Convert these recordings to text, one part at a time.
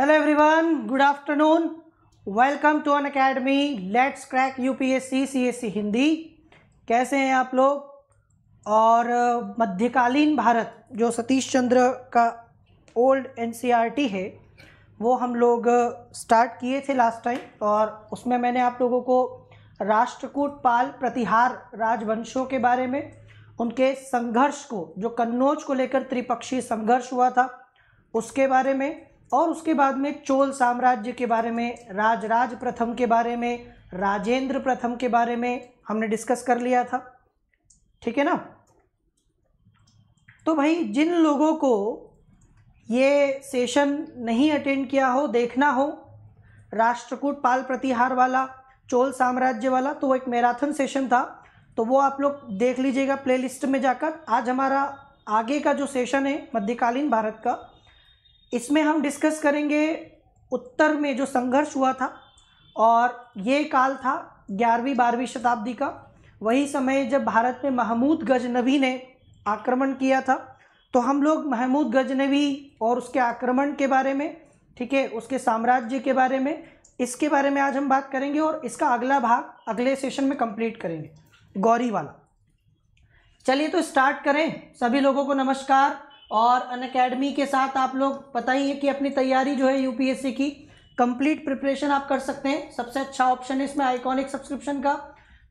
hello everyone good afternoon welcome to an academy let's crack UPSC CSC Hindi कैसे हैं आप लोग और मध्यकालीन भारत जो सतीश चंद्र का ओल्ड एनसीईआरटी e है वो हम लोग स्टार्ट किए थे लास्ट टाइम और उसमें मैंने आप लोगों को राष्ट्रकूट पाल प्रतिहार राजवंशों के बारे में उनके संघर्ष को जो कन्नौज को लेकर त्रिपक्षीय संघर्ष हुआ था उसके बारे में और उसके बाद में चोल साम्राज्य के बारे में राजराज प्रथम के बारे में राजेंद्र प्रथम के बारे में हमने डिस्कस कर लिया था ठीक है ना तो भाई जिन लोगों को ये सेशन नहीं अटेंड किया हो देखना हो राष्ट्रकूट पाल प्रतिहार वाला चोल साम्राज्य वाला तो वो एक मैराथन सेशन था तो वो आप लोग देख लीजिएगा प्लेलिस्ट में जाकर आज हमारा आगे का जो सेशन है मध्यकालीन भारत का इसमें हम डिस्कस करेंगे उत्तर में जो संघर्ष हुआ था और ये काल था ग्यारहवीं बारहवीं शताब्दी का वही समय जब भारत में महमूद गजनवी ने आक्रमण किया था तो हम लोग महमूद गजनवी और उसके आक्रमण के बारे में ठीक है उसके साम्राज्य के बारे में इसके बारे में आज हम बात करेंगे और इसका अगला भाग अगले सेशन में कंप्लीट करेंगे गौरी वाला चलिए तो स्टार्ट करें सभी लोगों को नमस्कार और अन अकेडमी के साथ आप लोग पता ही है कि अपनी तैयारी जो है यूपीएससी की कंप्लीट प्रिपरेशन आप कर सकते हैं सबसे अच्छा ऑप्शन है इसमें आइकॉनिक सब्सक्रिप्शन का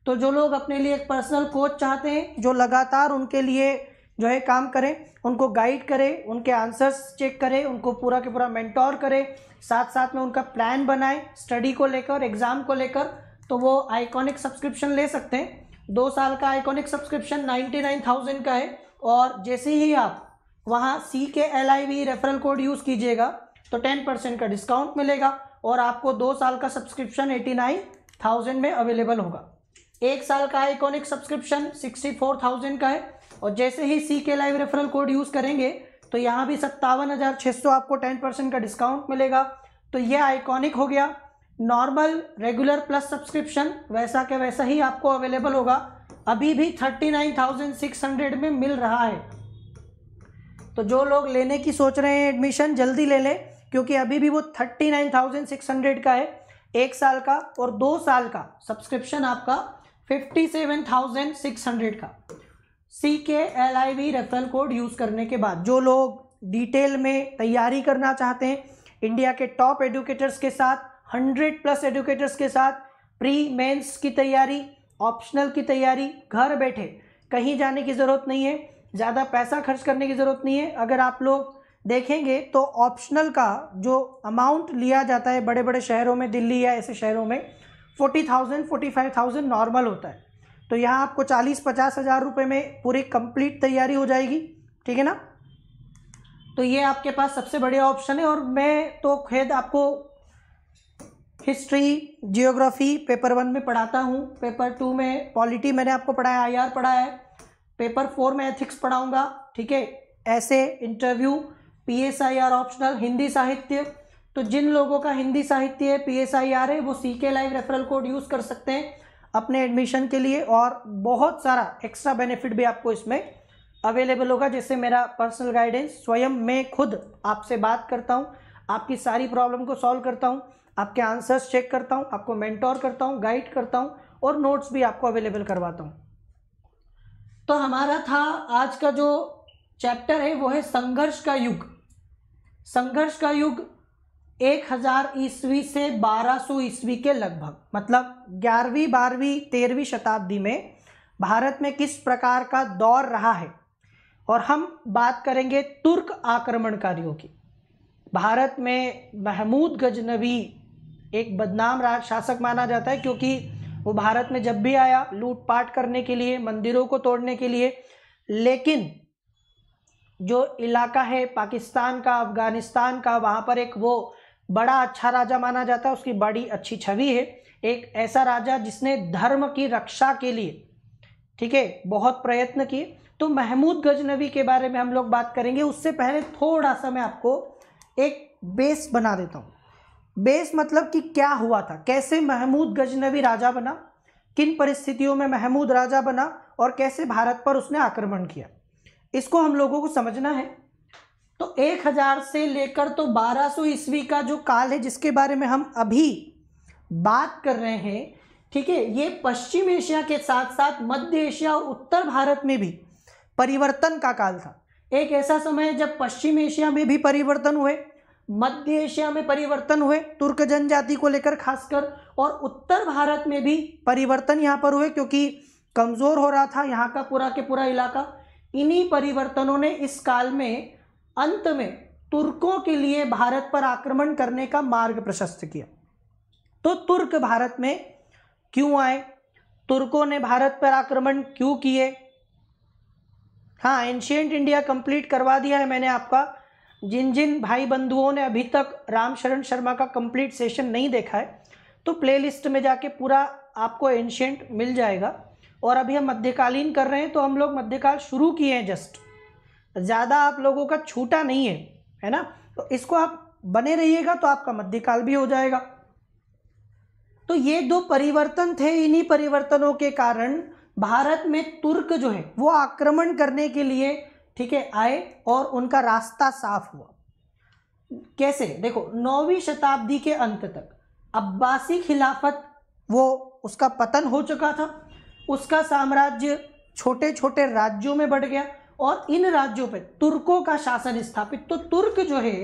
तो जो लोग अपने लिए एक पर्सनल कोच चाहते हैं जो लगातार उनके लिए जो है काम करें उनको गाइड करें उनके आंसर्स चेक करें उनको पूरा के पूरा मेंटोर करें साथ साथ में उनका प्लान बनाए स्टडी को लेकर एग्ज़ाम को लेकर तो वो आइकॉनिक सब्सक्रिप्शन ले सकते हैं दो साल का iconic subscription ninety nine thousand का है और जैसे ही आप वहाँ C K L I V referral code use कीजिएगा तो टेन परसेंट का डिस्काउंट मिलेगा और आपको दो साल का सब्सक्रिप्शन एटी नाइन थाउजेंड में अवेलेबल होगा एक साल का iconic subscription sixty four thousand का है और जैसे ही सी के लाइव रेफरल कोड यूज़ करेंगे तो यहाँ भी सत्तावन हज़ार छः सौ आपको टेन परसेंट का डिस्काउंट मिलेगा तो ये आइकॉनिक हो गया नॉर्मल रेगुलर प्लस सब्सक्रिप्शन वैसा के वैसा ही आपको अवेलेबल होगा अभी भी thirty nine thousand six hundred में मिल रहा है तो जो लोग लेने की सोच रहे हैं एडमिशन जल्दी ले लें क्योंकि अभी भी वो thirty nine thousand six hundred का है एक साल का और दो साल का सब्सक्रिप्शन आपका fifty seven thousand six hundred का C K L I V referral code use करने के बाद जो लोग डिटेल में तैयारी करना चाहते हैं इंडिया के टॉप एडुकेटर्स के साथ हंड्रेड प्लस एडुकेटर्स के साथ प्री मेंस की तैयारी ऑप्शनल की तैयारी घर बैठे कहीं जाने की ज़रूरत नहीं है ज़्यादा पैसा खर्च करने की ज़रूरत नहीं है अगर आप लोग देखेंगे तो ऑप्शनल का जो अमाउंट लिया जाता है बड़े बड़े शहरों में दिल्ली या ऐसे शहरों में forty thousand forty five thousand normal होता है तो यहाँ आपको चालीस पचास हज़ार रुपये में पूरी कंप्लीट तैयारी हो जाएगी ठीक है ना तो ये आपके पास सबसे बढ़िया ऑप्शन है और मैं तो खेद आपको हिस्ट्री जियोग्राफी पेपर वन में पढ़ाता हूँ पेपर टू में पॉलिटी मैंने आपको पढ़ाया आई आर पढ़ाया है पेपर फोर में एथिक्स पढ़ाऊंगा ठीक है ऐसे इंटरव्यू पीएसआईआर ऑप्शनल हिंदी साहित्य तो जिन लोगों का हिंदी साहित्य है पीएसआईआर है वो सी के लाइव रेफरल कोड यूज़ कर सकते हैं अपने एडमिशन के लिए और बहुत सारा एक्स्ट्रा बेनिफिट भी आपको इसमें अवेलेबल होगा जैसे मेरा पर्सनल गाइडेंस स्वयं मैं खुद आपसे बात करता हूँ आपकी सारी प्रॉब्लम को सॉल्व करता हूँ आपके आंसर्स चेक करता हूँ आपको मेंटोर करता हूँ गाइड करता हूँ और नोट्स भी आपको अवेलेबल करवाता हूँ तो हमारा था आज का जो चैप्टर है वो है संघर्ष का युग संघर्ष का युग एक हजार ईस्वी से बारह सौ ईस्वी के लगभग मतलब ग्यारहवीं बारहवीं तेरहवीं शताब्दी में भारत में किस प्रकार का दौर रहा है और हम बात करेंगे तुर्क आक्रमणकारियों की भारत में महमूद गजनवी एक बदनाम शासक माना जाता है क्योंकि वो भारत में जब भी आया लूटपाट करने के लिए मंदिरों को तोड़ने के लिए लेकिन जो इलाका है पाकिस्तान का अफगानिस्तान का वहाँ पर एक वो बड़ा अच्छा राजा माना जाता है उसकी बड़ी अच्छी छवि है एक ऐसा राजा जिसने धर्म की रक्षा के लिए ठीक है बहुत प्रयत्न किए तो महमूद गजनवी के बारे में हम लोग बात करेंगे उससे पहले थोड़ा सा मैं आपको एक बेस बना देता हूँ बेस मतलब कि क्या हुआ था कैसे महमूद गजनवी राजा बना किन परिस्थितियों में महमूद राजा बना और कैसे भारत पर उसने आक्रमण किया इसको हम लोगों को समझना है तो 1000 से लेकर तो 1200 ईस्वी का जो काल है जिसके बारे में हम अभी बात कर रहे हैं ठीक है ये पश्चिम एशिया के साथ साथ मध्य एशिया और उत्तर भारत में भी परिवर्तन का काल था एक ऐसा समय जब पश्चिम एशिया में भी परिवर्तन हुए मध्य एशिया में परिवर्तन हुए तुर्क जनजाति को लेकर खासकर और उत्तर भारत में भी परिवर्तन यहाँ पर हुए क्योंकि कमज़ोर हो रहा था यहाँ का पूरा के पूरा इलाका इन्हीं परिवर्तनों ने इस काल में अंत में तुर्कों के लिए भारत पर आक्रमण करने का मार्ग प्रशस्त किया तो तुर्क भारत में क्यों आए तुर्कों ने भारत पर आक्रमण क्यों किए हाँ एंशियंट इंडिया कंप्लीट करवा दिया है मैंने आपका जिन जिन भाई बंधुओं ने अभी तक रामशरण शर्मा का कंप्लीट सेशन नहीं देखा है तो प्लेलिस्ट में जाके पूरा आपको एंशेंट मिल जाएगा और अभी हम मध्यकालीन कर रहे हैं तो हम लोग मध्यकाल शुरू किए हैं जस्ट ज़्यादा आप लोगों का छूटा नहीं है है ना तो इसको आप बने रहिएगा तो आपका मध्यकाल भी हो जाएगा तो ये दो परिवर्तन थे इन्हीं परिवर्तनों के कारण भारत में तुर्क जो है वो आक्रमण करने के लिए ठीक है आए और उनका रास्ता साफ हुआ कैसे देखो नौवीं शताब्दी के अंत तक अब्बासी खिलाफत वो उसका पतन हो चुका था उसका साम्राज्य छोटे छोटे राज्यों में बढ़ गया और इन राज्यों पे तुर्कों का शासन स्थापित तो तुर्क जो है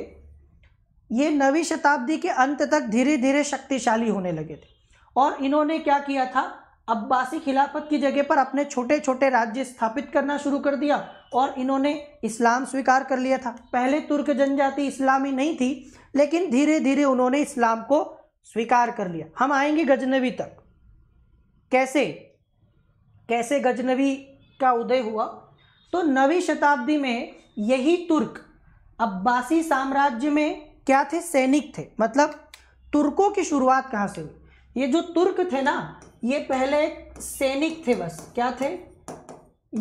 ये नवी शताब्दी के अंत तक धीरे धीरे शक्तिशाली होने लगे थे और इन्होंने क्या किया था अब्बासी खिलाफत की जगह पर अपने छोटे छोटे राज्य स्थापित करना शुरू कर दिया और इन्होंने इस्लाम स्वीकार कर लिया था पहले तुर्क जनजाति इस्लामी नहीं थी लेकिन धीरे धीरे उन्होंने इस्लाम को स्वीकार कर लिया हम आएंगे गजनवी तक कैसे कैसे गजनवी का उदय हुआ तो नवी शताब्दी में यही तुर्क अब्बासी साम्राज्य में क्या थे सैनिक थे मतलब तुर्कों की शुरुआत कहाँ से हुई ये जो तुर्क थे ना ये पहले एक सैनिक थे बस क्या थे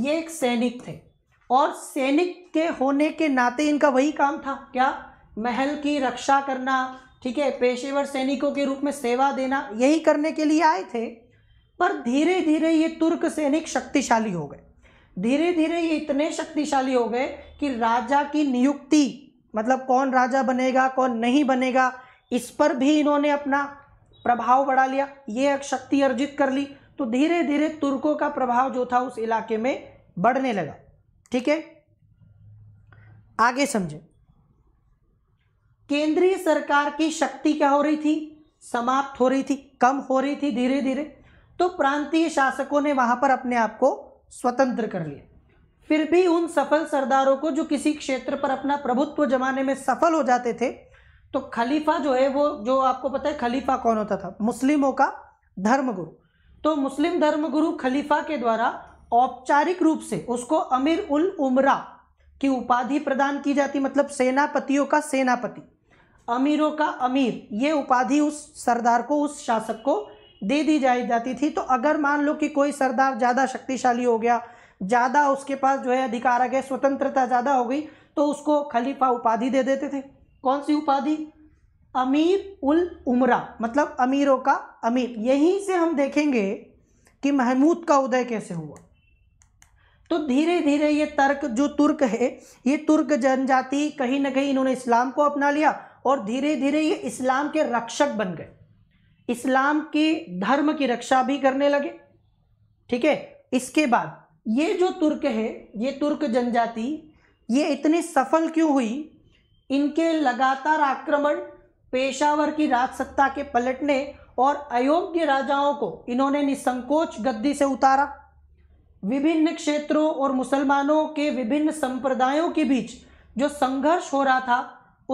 ये एक सैनिक थे और सैनिक के होने के नाते इनका वही काम था क्या महल की रक्षा करना ठीक है पेशेवर सैनिकों के रूप में सेवा देना यही करने के लिए आए थे पर धीरे धीरे ये तुर्क सैनिक शक्तिशाली हो गए धीरे धीरे ये इतने शक्तिशाली हो गए कि राजा की नियुक्ति मतलब कौन राजा बनेगा कौन नहीं बनेगा इस पर भी इन्होंने अपना प्रभाव बढ़ा लिया ये शक्ति अर्जित कर ली तो धीरे धीरे तुर्कों का प्रभाव जो था उस इलाके में बढ़ने लगा ठीक है आगे समझे केंद्रीय सरकार की शक्ति क्या हो रही थी समाप्त हो रही थी कम हो रही थी धीरे धीरे तो प्रांतीय शासकों ने वहां पर अपने आप को स्वतंत्र कर लिया फिर भी उन सफल सरदारों को जो किसी क्षेत्र पर अपना प्रभुत्व जमाने में सफल हो जाते थे तो खलीफा जो है वो जो आपको पता है खलीफा कौन होता था मुस्लिमों का धर्मगुरु तो मुस्लिम धर्मगुरु खलीफा के द्वारा औपचारिक रूप से उसको अमीर उल उमरा की उपाधि प्रदान की जाती मतलब सेनापतियों का सेनापति अमीरों का अमीर ये उपाधि उस सरदार को उस शासक को दे दी जा जाती थी तो अगर मान लो कि कोई सरदार ज़्यादा शक्तिशाली हो गया ज़्यादा उसके पास जो है अधिकार आ गए स्वतंत्रता ज़्यादा हो गई तो उसको खलीफा उपाधि दे देते थे कौन सी उपाधि अमीर उल उमरा मतलब अमीरों का अमीर यहीं से हम देखेंगे कि महमूद का उदय कैसे हुआ तो धीरे धीरे ये तर्क जो तुर्क है ये तुर्क जनजाति कहीं ना कहीं इन्होंने इस्लाम को अपना लिया और धीरे धीरे ये इस्लाम के रक्षक बन गए इस्लाम के धर्म की रक्षा भी करने लगे ठीक है इसके बाद ये जो तुर्क है ये तुर्क जनजाति ये इतनी सफल क्यों हुई इनके लगातार आक्रमण पेशावर की राजसत्ता के पलटने और अयोग्य राजाओं को इन्होंने निसंकोच गद्दी से उतारा विभिन्न क्षेत्रों और मुसलमानों के विभिन्न संप्रदायों के बीच जो संघर्ष हो रहा था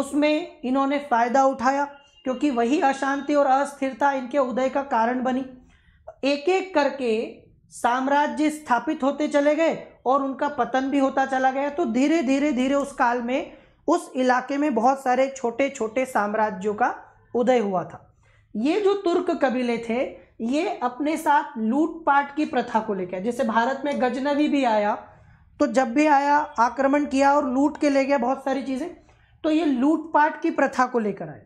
उसमें इन्होंने फायदा उठाया क्योंकि वही अशांति और अस्थिरता इनके उदय का कारण बनी एक एक करके साम्राज्य स्थापित होते चले गए और उनका पतन भी होता चला गया तो धीरे धीरे धीरे उस काल में उस इलाके में बहुत सारे छोटे छोटे साम्राज्यों का उदय हुआ था ये जो तुर्क कबीले थे ये अपने साथ लूटपाट की प्रथा को लेकर जैसे भारत में गजनवी भी आया तो जब भी आया आक्रमण किया और लूट के ले गया बहुत सारी चीज़ें तो ये लूटपाट की प्रथा को लेकर आए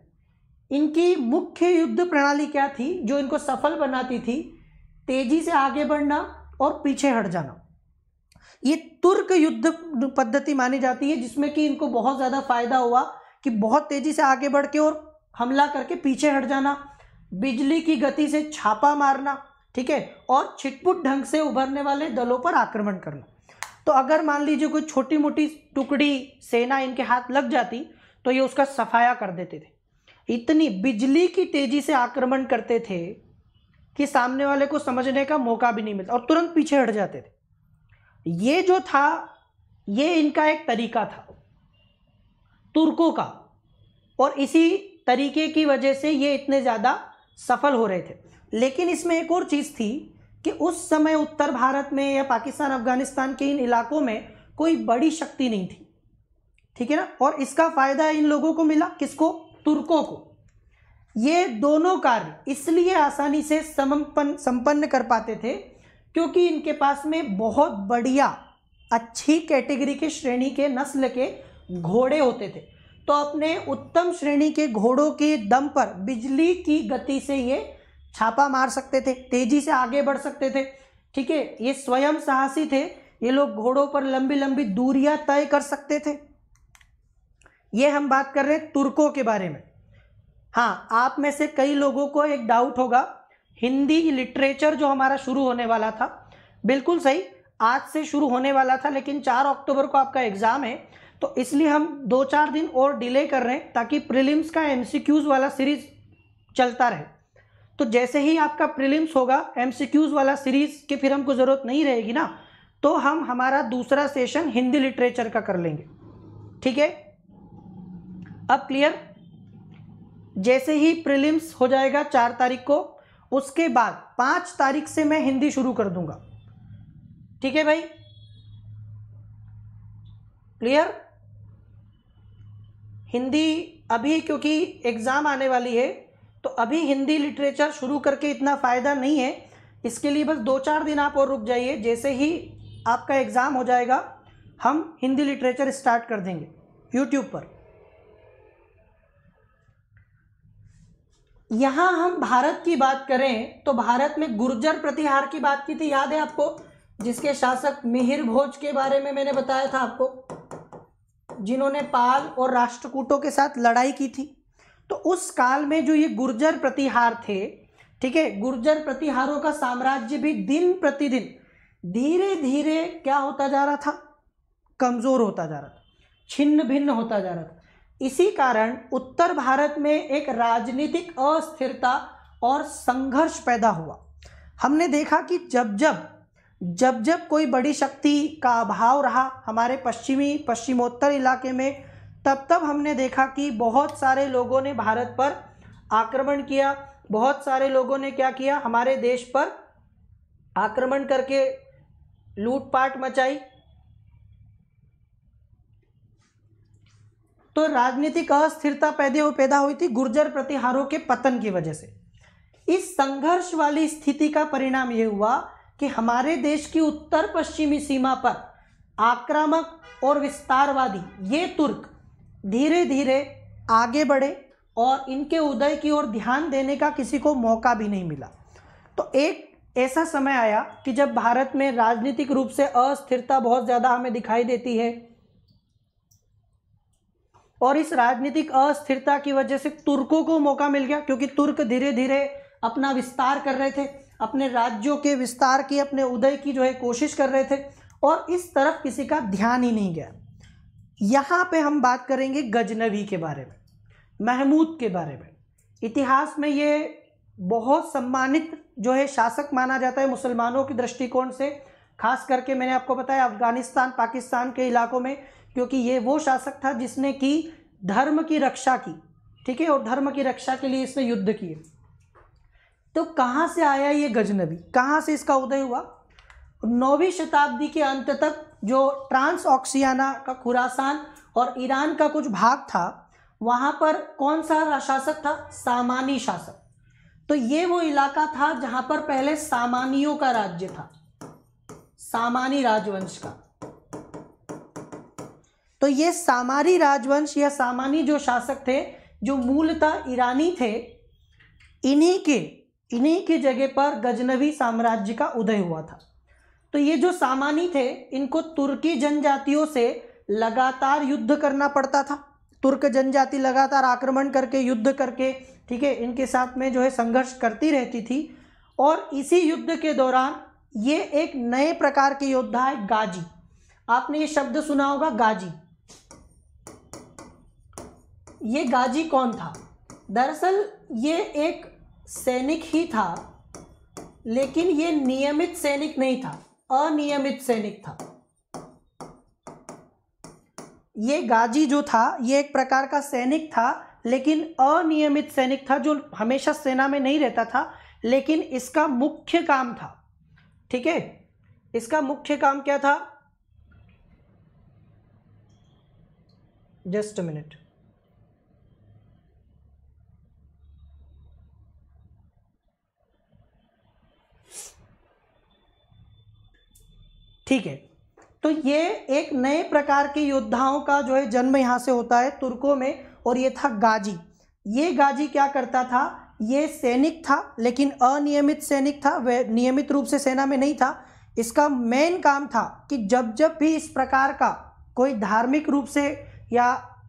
इनकी मुख्य युद्ध प्रणाली क्या थी जो इनको सफल बनाती थी तेजी से आगे बढ़ना और पीछे हट जाना ये तुर्क युद्ध पद्धति मानी जाती है जिसमें कि इनको बहुत ज़्यादा फायदा हुआ कि बहुत तेज़ी से आगे बढ़ के और हमला करके पीछे हट जाना बिजली की गति से छापा मारना ठीक है और छिटपुट ढंग से उभरने वाले दलों पर आक्रमण करना तो अगर मान लीजिए कोई छोटी मोटी टुकड़ी सेना इनके हाथ लग जाती तो ये उसका सफाया कर देते थे इतनी बिजली की तेज़ी से आक्रमण करते थे कि सामने वाले को समझने का मौका भी नहीं मिलता और तुरंत पीछे हट जाते थे ये जो था ये इनका एक तरीका था तुर्कों का और इसी तरीके की वजह से ये इतने ज़्यादा सफल हो रहे थे लेकिन इसमें एक और चीज़ थी कि उस समय उत्तर भारत में या पाकिस्तान अफगानिस्तान के इन इलाकों में कोई बड़ी शक्ति नहीं थी ठीक है ना और इसका फ़ायदा इन लोगों को मिला किसको तुर्कों को ये दोनों कार्य इसलिए आसानी से समपन संपन्न कर पाते थे क्योंकि इनके पास में बहुत बढ़िया अच्छी कैटेगरी के श्रेणी के नस्ल के घोड़े होते थे तो अपने उत्तम श्रेणी के घोड़ों के दम पर बिजली की गति से ये छापा मार सकते थे तेजी से आगे बढ़ सकते थे ठीक है ये स्वयं साहसी थे ये लोग घोड़ों पर लंबी लंबी दूरियां तय कर सकते थे ये हम बात कर रहे हैं तुर्कों के बारे में हाँ आप में से कई लोगों को एक डाउट होगा हिंदी लिटरेचर जो हमारा शुरू होने वाला था बिल्कुल सही आज से शुरू होने वाला था लेकिन चार अक्टूबर को आपका एग्ज़ाम है तो इसलिए हम दो चार दिन और डिले कर रहे हैं ताकि प्रीलिम्स का एम वाला सीरीज़ चलता रहे तो जैसे ही आपका प्रीलिम्स होगा एम वाला सीरीज़ की फिर हमको ज़रूरत नहीं रहेगी ना तो हम हमारा दूसरा सेशन हिंदी लिटरेचर का कर लेंगे ठीक है अब क्लियर जैसे ही प्रीलिम्स हो जाएगा चार तारीख को उसके बाद पाँच तारीख से मैं हिंदी शुरू कर दूंगा ठीक है भाई क्लियर हिंदी अभी क्योंकि एग्ज़ाम आने वाली है तो अभी हिंदी लिटरेचर शुरू करके इतना फ़ायदा नहीं है इसके लिए बस दो चार दिन आप और रुक जाइए जैसे ही आपका एग्ज़ाम हो जाएगा हम हिंदी लिटरेचर स्टार्ट कर देंगे यूट्यूब पर यहाँ हम भारत की बात करें तो भारत में गुर्जर प्रतिहार की बात की थी याद है आपको जिसके शासक मिहिर भोज के बारे में मैंने बताया था आपको जिन्होंने पाल और राष्ट्रकूटों के साथ लड़ाई की थी तो उस काल में जो ये गुर्जर प्रतिहार थे ठीक है गुर्जर प्रतिहारों का साम्राज्य भी दिन प्रतिदिन धीरे धीरे क्या होता जा रहा था कमज़ोर होता जा रहा था छिन्न भिन्न होता जा रहा था इसी कारण उत्तर भारत में एक राजनीतिक अस्थिरता और संघर्ष पैदा हुआ हमने देखा कि जब जब जब जब कोई बड़ी शक्ति का अभाव रहा हमारे पश्चिमी पश्चिमोत्तर इलाके में तब तब हमने देखा कि बहुत सारे लोगों ने भारत पर आक्रमण किया बहुत सारे लोगों ने क्या किया हमारे देश पर आक्रमण करके लूटपाट मचाई तो राजनीतिक अस्थिरता पैदे पैदा हुई थी गुर्जर प्रतिहारों के पतन की वजह से इस संघर्ष वाली स्थिति का परिणाम यह हुआ कि हमारे देश की उत्तर पश्चिमी सीमा पर आक्रामक और विस्तारवादी ये तुर्क धीरे धीरे आगे बढ़े और इनके उदय की ओर ध्यान देने का किसी को मौका भी नहीं मिला तो एक ऐसा समय आया कि जब भारत में राजनीतिक रूप से अस्थिरता बहुत ज़्यादा हमें दिखाई देती है और इस राजनीतिक अस्थिरता की वजह से तुर्कों को मौका मिल गया क्योंकि तुर्क धीरे धीरे अपना विस्तार कर रहे थे अपने राज्यों के विस्तार की अपने उदय की जो है कोशिश कर रहे थे और इस तरफ किसी का ध्यान ही नहीं गया यहाँ पे हम बात करेंगे गजनवी के बारे में महमूद के बारे में इतिहास में ये बहुत सम्मानित जो है शासक माना जाता है मुसलमानों के दृष्टिकोण से खास करके मैंने आपको बताया अफ़गानिस्तान पाकिस्तान के इलाकों में क्योंकि ये वो शासक था जिसने कि धर्म की रक्षा की ठीक है और धर्म की रक्षा के लिए इसने युद्ध किए तो कहाँ से आया ये गजनबी कहाँ से इसका उदय हुआ नौवीं शताब्दी के अंत तक जो ट्रांस ऑक्सियाना का खुरासान और ईरान का कुछ भाग था वहाँ पर कौन सा शासक था सामानी शासक तो ये वो इलाका था जहाँ पर पहले सामानियों का राज्य था सामानी राजवंश का तो ये सामारी राजवंश या सामानी जो शासक थे जो मूलतः ईरानी थे इन्हीं के इन्हीं की जगह पर गजनवी साम्राज्य का उदय हुआ था तो ये जो सामानी थे इनको तुर्की जनजातियों से लगातार युद्ध करना पड़ता था तुर्क जनजाति लगातार आक्रमण करके युद्ध करके ठीक है इनके साथ में जो है संघर्ष करती रहती थी और इसी युद्ध के दौरान ये एक नए प्रकार के योद्धा है गाजी आपने ये शब्द सुना होगा गाजी ये गाजी कौन था दरअसल ये एक सैनिक ही था लेकिन ये नियमित सैनिक नहीं था अनियमित सैनिक था ये गाजी जो था ये एक प्रकार का सैनिक था लेकिन अनियमित सैनिक था जो हमेशा सेना में नहीं रहता था लेकिन इसका मुख्य काम था ठीक है इसका मुख्य काम क्या था जस्ट मिनट ठीक है तो ये एक नए प्रकार के योद्धाओं का जो है जन्म यहाँ से होता है तुर्कों में और ये था गाजी ये गाजी क्या करता था ये सैनिक था लेकिन अनियमित सैनिक था वह नियमित रूप से सेना में नहीं था इसका मेन काम था कि जब जब भी इस प्रकार का कोई धार्मिक रूप से या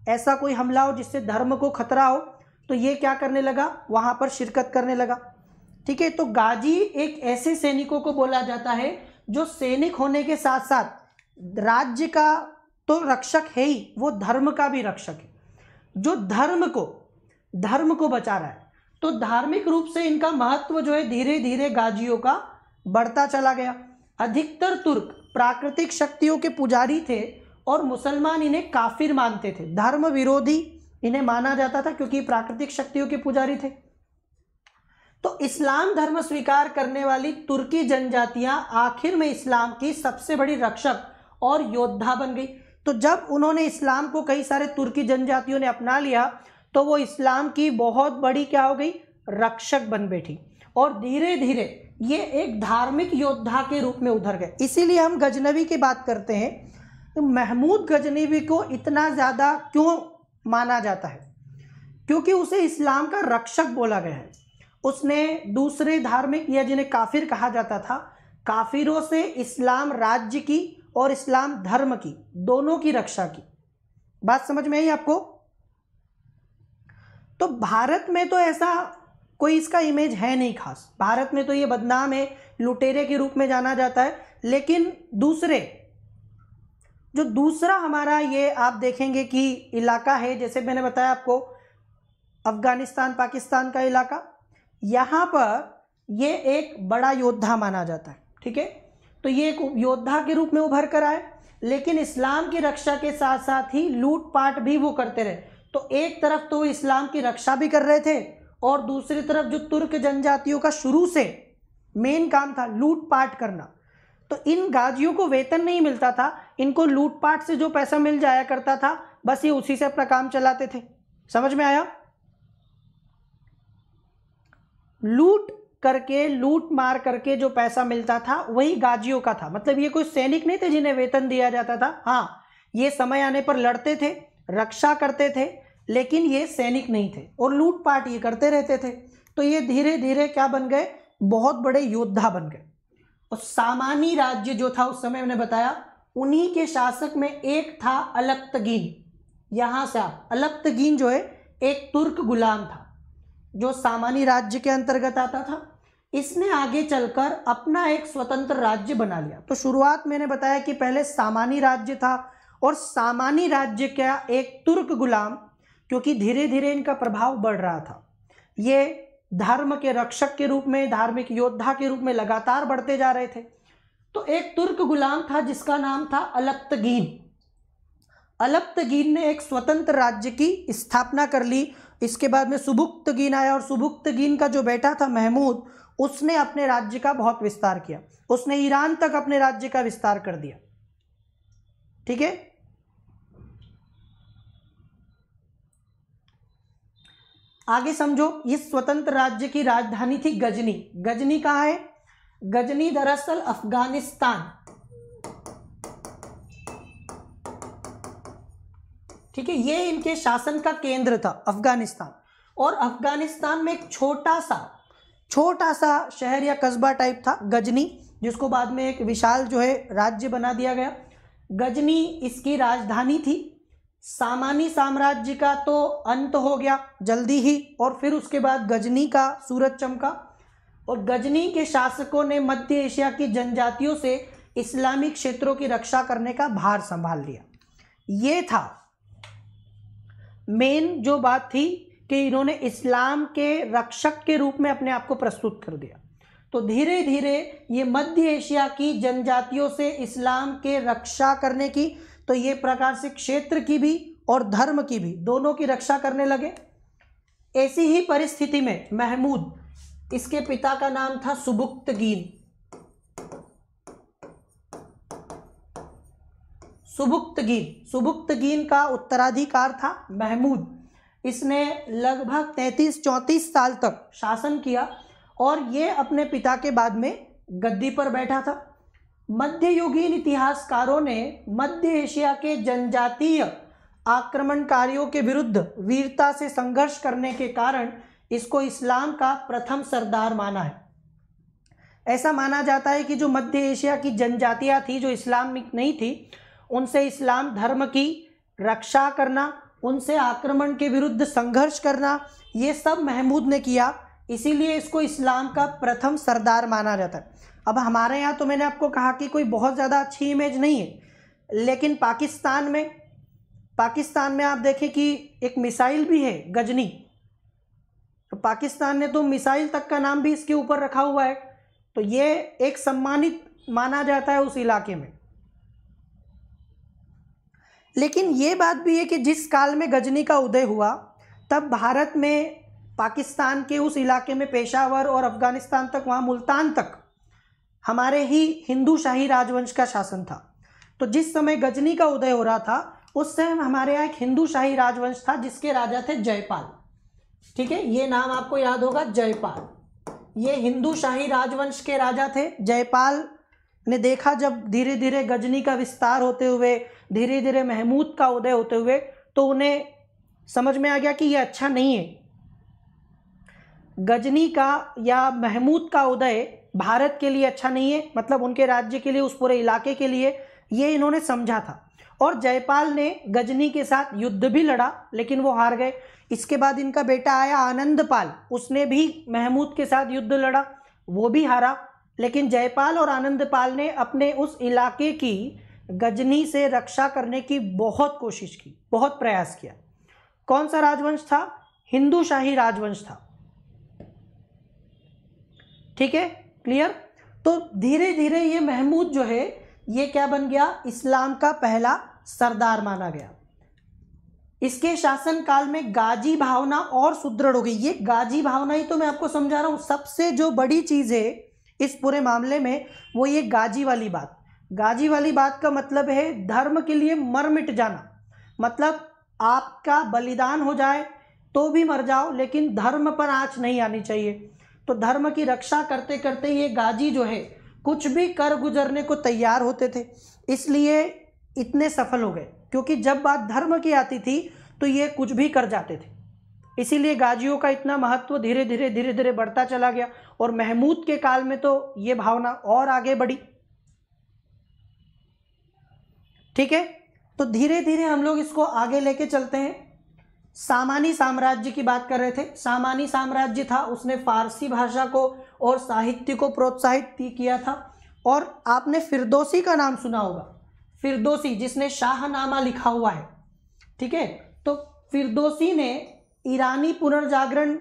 ऐसा कोई हमला हो जिससे धर्म को खतरा हो तो ये क्या करने लगा वहाँ पर शिरकत करने लगा ठीक है तो गाजी एक ऐसे सैनिकों को बोला जाता है जो सैनिक होने के साथ साथ राज्य का तो रक्षक है ही वो धर्म का भी रक्षक है जो धर्म को धर्म को बचा रहा है तो धार्मिक रूप से इनका महत्व जो है धीरे धीरे गाजियों का बढ़ता चला गया अधिकतर तुर्क प्राकृतिक शक्तियों के पुजारी थे और मुसलमान इन्हें काफिर मानते थे धर्म विरोधी इन्हें माना जाता था क्योंकि प्राकृतिक शक्तियों के पुजारी थे तो इस्लाम धर्म स्वीकार करने वाली तुर्की जनजातियां आखिर में इस्लाम की सबसे बड़ी रक्षक और योद्धा बन गई तो जब उन्होंने इस्लाम को कई सारे तुर्की जनजातियों ने अपना लिया तो वो इस्लाम की बहुत बड़ी क्या हो गई रक्षक बन बैठी और धीरे धीरे ये एक धार्मिक योद्धा के रूप में उधर गए इसीलिए हम गजनवी की बात करते हैं तो महमूद गजनवी को इतना ज़्यादा क्यों माना जाता है क्योंकि उसे इस्लाम का रक्षक बोला गया है उसने दूसरे धार्मिक या जिन्हें काफिर कहा जाता था काफिरों से इस्लाम राज्य की और इस्लाम धर्म की दोनों की रक्षा की बात समझ में आई आपको तो भारत में तो ऐसा कोई इसका इमेज है नहीं खास भारत में तो ये बदनाम है लुटेरे के रूप में जाना जाता है लेकिन दूसरे जो दूसरा हमारा ये आप देखेंगे कि इलाका है जैसे मैंने बताया आपको अफ़गानिस्तान पाकिस्तान का इलाका यहाँ पर ये एक बड़ा योद्धा माना जाता है ठीक है तो ये एक योद्धा के रूप में उभर कर आए लेकिन इस्लाम की रक्षा के साथ साथ ही लूटपाट भी वो करते रहे तो एक तरफ तो इस्लाम की रक्षा भी कर रहे थे और दूसरी तरफ जो तुर्क जनजातियों का शुरू से मेन काम था लूटपाट करना तो इन गाजियों को वेतन नहीं मिलता था इनको लूटपाट से जो पैसा मिल जाया करता था बस ये उसी से अपना काम चलाते थे समझ में आया लूट करके लूट मार करके जो पैसा मिलता था वही गाजियों का था मतलब ये कोई सैनिक नहीं थे जिन्हें वेतन दिया जाता था हाँ ये समय आने पर लड़ते थे रक्षा करते थे लेकिन ये सैनिक नहीं थे और लूटपाट ये करते रहते थे तो ये धीरे धीरे क्या बन गए बहुत बड़े योद्धा बन गए और सामान्य राज्य जो था उस समय मैंने बताया उन्हीं के शासक में एक था अलप्तगीन यहाँ से आप अलप्तगीन जो है एक तुर्क गुलाम था जो सामान्य राज्य के अंतर्गत आता था इसने आगे चलकर अपना एक स्वतंत्र राज्य बना लिया तो शुरुआत मैंने बताया कि पहले सामान्य राज्य था और सामान्य राज्य का एक तुर्क गुलाम क्योंकि धीरे धीरे इनका प्रभाव बढ़ रहा था ये धर्म के रक्षक के रूप में धार्मिक योद्धा के रूप में लगातार बढ़ते जा रहे थे तो एक तुर्क गुलाम था जिसका नाम था अलप्तगीन अलप्तगीन ने एक स्वतंत्र राज्य की स्थापना कर ली इसके बाद में सुभुक्त गिन आया और सुभुक्त गिन का जो बेटा था महमूद उसने अपने राज्य का बहुत विस्तार किया उसने ईरान तक अपने राज्य का विस्तार कर दिया ठीक है आगे समझो इस स्वतंत्र राज्य की राजधानी थी गजनी गजनी कहा है गजनी दरअसल अफगानिस्तान ठीक है ये इनके शासन का केंद्र था अफगानिस्तान और अफगानिस्तान में एक छोटा सा छोटा सा शहर या कस्बा टाइप था गजनी जिसको बाद में एक विशाल जो है राज्य बना दिया गया गजनी इसकी राजधानी थी सामानी साम्राज्य का तो अंत हो गया जल्दी ही और फिर उसके बाद गजनी का सूरज चमका और गजनी के शासकों ने मध्य एशिया की जनजातियों से इस्लामिक क्षेत्रों की रक्षा करने का भार संभाल लिया ये था मेन जो बात थी कि इन्होंने इस्लाम के रक्षक के रूप में अपने आप को प्रस्तुत कर दिया तो धीरे धीरे ये मध्य एशिया की जनजातियों से इस्लाम के रक्षा करने की तो ये प्रकार से क्षेत्र की भी और धर्म की भी दोनों की रक्षा करने लगे ऐसी ही परिस्थिति में महमूद इसके पिता का नाम था सुबुक्तगीन सुबुक्तगीन सुबुक्तगीन का उत्तराधिकार था महमूद इसने लगभग तैंतीस चौंतीस साल तक शासन किया और ये अपने पिता के बाद में गद्दी पर बैठा था मध्ययुगीन इतिहासकारों ने मध्य एशिया के जनजातीय आक्रमणकारियों के विरुद्ध वीरता से संघर्ष करने के कारण इसको इस्लाम का प्रथम सरदार माना है ऐसा माना जाता है कि जो मध्य एशिया की जनजातियाँ थी जो इस्लामिक नहीं थी उनसे इस्लाम धर्म की रक्षा करना उनसे आक्रमण के विरुद्ध संघर्ष करना ये सब महमूद ने किया इसीलिए इसको इस्लाम का प्रथम सरदार माना जाता है अब हमारे यहाँ तो मैंने आपको कहा कि कोई बहुत ज़्यादा अच्छी इमेज नहीं है लेकिन पाकिस्तान में पाकिस्तान में आप देखें कि एक मिसाइल भी है गजनी तो पाकिस्तान ने तो मिसाइल तक का नाम भी इसके ऊपर रखा हुआ है तो ये एक सम्मानित माना जाता है उस इलाके में लेकिन ये बात भी है कि जिस काल में गजनी का उदय हुआ तब भारत में पाकिस्तान के उस इलाके में पेशावर और अफ़गानिस्तान तक वहाँ मुल्तान तक हमारे ही हिंदू शाही राजवंश का शासन था तो जिस समय गजनी का उदय हो रहा था उस समय हमारे यहाँ एक हिंदू शाही राजवंश था जिसके राजा थे जयपाल ठीक है ये नाम आपको याद होगा जयपाल ये हिंदू शाही राजवंश के राजा थे जयपाल ने देखा जब धीरे धीरे गजनी का विस्तार होते हुए धीरे धीरे महमूद का उदय होते हुए तो उन्हें समझ में आ गया कि यह अच्छा नहीं है गजनी का या महमूद का उदय भारत के लिए अच्छा नहीं है मतलब उनके राज्य के लिए उस पूरे इलाके के लिए ये इन्होंने समझा था और जयपाल ने गजनी के साथ युद्ध भी लड़ा लेकिन वो हार गए इसके बाद इनका बेटा आया आनंदपाल उसने भी महमूद के साथ युद्ध लड़ा वो भी हारा लेकिन जयपाल और आनंदपाल ने अपने उस इलाके की गजनी से रक्षा करने की बहुत कोशिश की बहुत प्रयास किया कौन सा राजवंश था हिंदू शाही राजवंश था ठीक है क्लियर तो धीरे धीरे ये महमूद जो है ये क्या बन गया इस्लाम का पहला सरदार माना गया इसके शासन काल में गाजी भावना और सुदृढ़ हो गई ये गाजी भावना ही तो मैं आपको समझा रहा हूँ सबसे जो बड़ी चीज़ है इस पूरे मामले में वो ये गाजी वाली बात गाजी वाली बात का मतलब है धर्म के लिए मर मिट जाना मतलब आपका बलिदान हो जाए तो भी मर जाओ लेकिन धर्म पर आँच नहीं आनी चाहिए तो धर्म की रक्षा करते करते ये गाजी जो है कुछ भी कर गुजरने को तैयार होते थे इसलिए इतने सफल हो गए क्योंकि जब बात धर्म की आती थी तो ये कुछ भी कर जाते थे इसीलिए गाजियों का इतना महत्व धीरे धीरे धीरे धीरे बढ़ता चला गया और महमूद के काल में तो ये भावना और आगे बढ़ी ठीक है तो धीरे धीरे हम लोग इसको आगे लेके चलते हैं सामानी साम्राज्य की बात कर रहे थे सामानी साम्राज्य था उसने फारसी भाषा को और साहित्य को प्रोत्साहित किया था और आपने फिरदोसी का नाम सुना होगा फिरदोसी जिसने शाहनामा लिखा हुआ है ठीक है तो फिरदोसी ने ईरानी पुनर्जागरण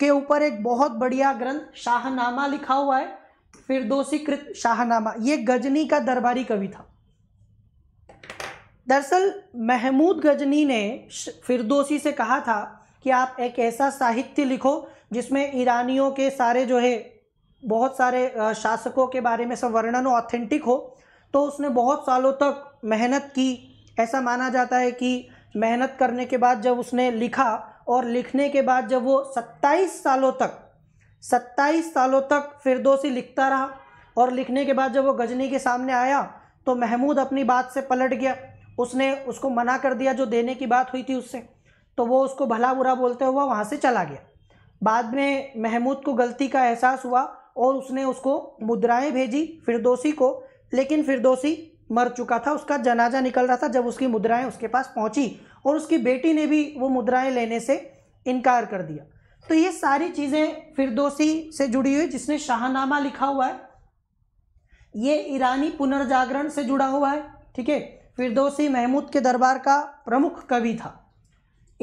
के ऊपर एक बहुत बढ़िया ग्रंथ शाहनामा लिखा हुआ है फिरदोसी कृत शाहनामा ये गजनी का दरबारी कवि था दरअसल महमूद गजनी ने फिरदोसी से कहा था कि आप एक ऐसा साहित्य लिखो जिसमें ईरानियों के सारे जो है बहुत सारे शासकों के बारे में सब वर्णन ऑथेंटिक हो तो उसने बहुत सालों तक मेहनत की ऐसा माना जाता है कि मेहनत करने के बाद जब उसने लिखा और लिखने के बाद जब वो 27 सालों तक 27 सालों तक फिरदोसी लिखता रहा और लिखने के बाद जब वो गजनी के सामने आया तो महमूद अपनी बात से पलट गया उसने उसको मना कर दिया जो देने की बात हुई थी उससे तो वो उसको भला बुरा बोलते हुआ वहाँ से चला गया बाद में महमूद को गलती का एहसास हुआ और उसने उसको मुद्राएं भेजी फिरदोसी को लेकिन फिरदोसी मर चुका था उसका जनाजा निकल रहा था जब उसकी मुद्राएं उसके पास पहुंची और उसकी बेटी ने भी वो मुद्राएं लेने से इनकार कर दिया तो ये सारी चीज़ें फिरदोसी से जुड़ी हुई जिसने शाहनामा लिखा हुआ है ये ईरानी पुनर्जागरण से जुड़ा हुआ है ठीक है फिरदोसी महमूद के दरबार का प्रमुख कवि था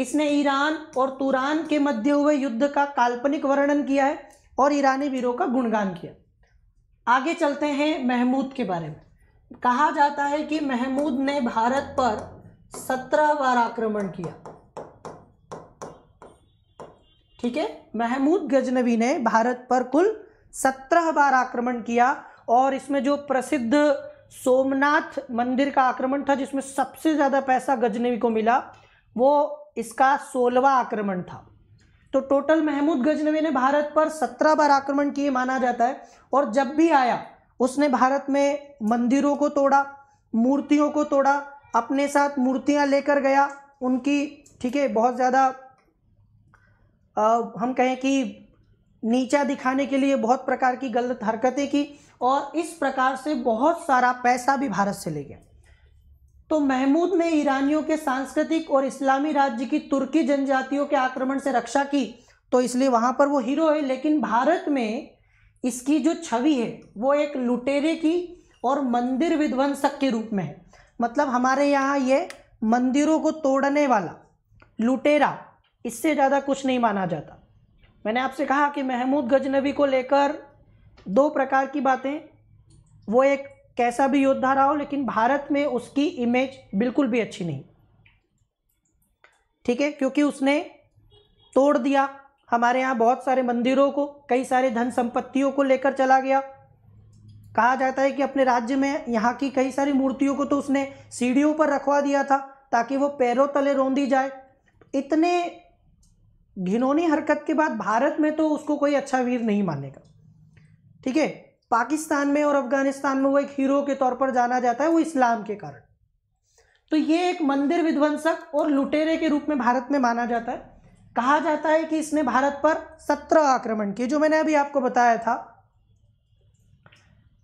इसने ईरान और तुरान के मध्य हुए युद्ध का काल्पनिक वर्णन किया है और ईरानी वीरों का गुणगान किया आगे चलते हैं महमूद के बारे में कहा जाता है कि महमूद ने भारत पर सत्रह बार आक्रमण किया ठीक है महमूद गजनवी ने भारत पर कुल सत्रह बार आक्रमण किया और इसमें जो प्रसिद्ध सोमनाथ मंदिर का आक्रमण था जिसमें सबसे ज़्यादा पैसा गजनवी को मिला वो इसका सोलवा आक्रमण था तो टोटल महमूद गजनवी ने भारत पर सत्रह बार आक्रमण किए माना जाता है और जब भी आया उसने भारत में मंदिरों को तोड़ा मूर्तियों को तोड़ा अपने साथ मूर्तियां लेकर गया उनकी ठीक है बहुत ज़्यादा हम कहें कि नीचा दिखाने के लिए बहुत प्रकार की गलत हरकतें की और इस प्रकार से बहुत सारा पैसा भी भारत से ले गया तो महमूद ने ईरानियों के सांस्कृतिक और इस्लामी राज्य की तुर्की जनजातियों के आक्रमण से रक्षा की तो इसलिए वहाँ पर वो हीरो है लेकिन भारत में इसकी जो छवि है वो एक लुटेरे की और मंदिर विध्वंसक के रूप में है मतलब हमारे यहाँ ये मंदिरों को तोड़ने वाला लुटेरा इससे ज़्यादा कुछ नहीं माना जाता मैंने आपसे कहा कि महमूद गजनबी को लेकर दो प्रकार की बातें वो एक कैसा भी योद्धा रहा हो लेकिन भारत में उसकी इमेज बिल्कुल भी अच्छी नहीं ठीक है क्योंकि उसने तोड़ दिया हमारे यहाँ बहुत सारे मंदिरों को कई सारे धन संपत्तियों को लेकर चला गया कहा जाता है कि अपने राज्य में यहाँ की कई सारी मूर्तियों को तो उसने सीढ़ियों पर रखवा दिया था ताकि वो पैरों तले रोंदी जाए इतने घिनौनी हरकत के बाद भारत में तो उसको कोई अच्छा वीर नहीं मानेगा ठीक है पाकिस्तान में और अफगानिस्तान में वो एक हीरो के तौर पर जाना जाता है वो इस्लाम के कारण तो ये एक मंदिर विध्वंसक और लुटेरे के रूप में भारत में माना जाता है कहा जाता है कि इसने भारत पर सत्रह आक्रमण किए जो मैंने अभी आपको बताया था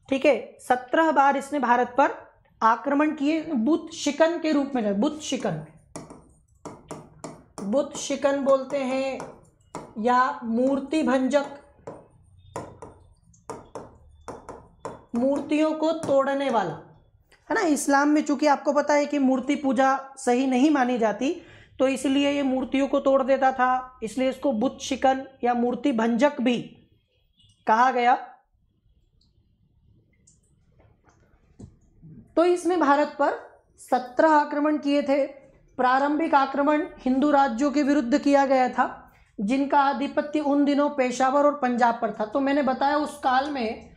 ठीक है सत्रह बार इसने भारत पर आक्रमण किए बुद्ध शिकन के रूप में बुद्ध शिकन बुद्ध शिकन बोलते हैं या मूर्ति भंजक मूर्तियों को तोड़ने वाला है ना इस्लाम में चूंकि आपको पता है कि मूर्ति पूजा सही नहीं मानी जाती तो इसलिए ये मूर्तियों को तोड़ देता था इसलिए इसको बुद्ध शिकन या मूर्ति भंजक भी कहा गया तो इसमें भारत पर सत्रह आक्रमण किए थे प्रारंभिक आक्रमण हिंदू राज्यों के विरुद्ध किया गया था जिनका आधिपत्य उन दिनों पेशावर और पंजाब पर था तो मैंने बताया उस काल में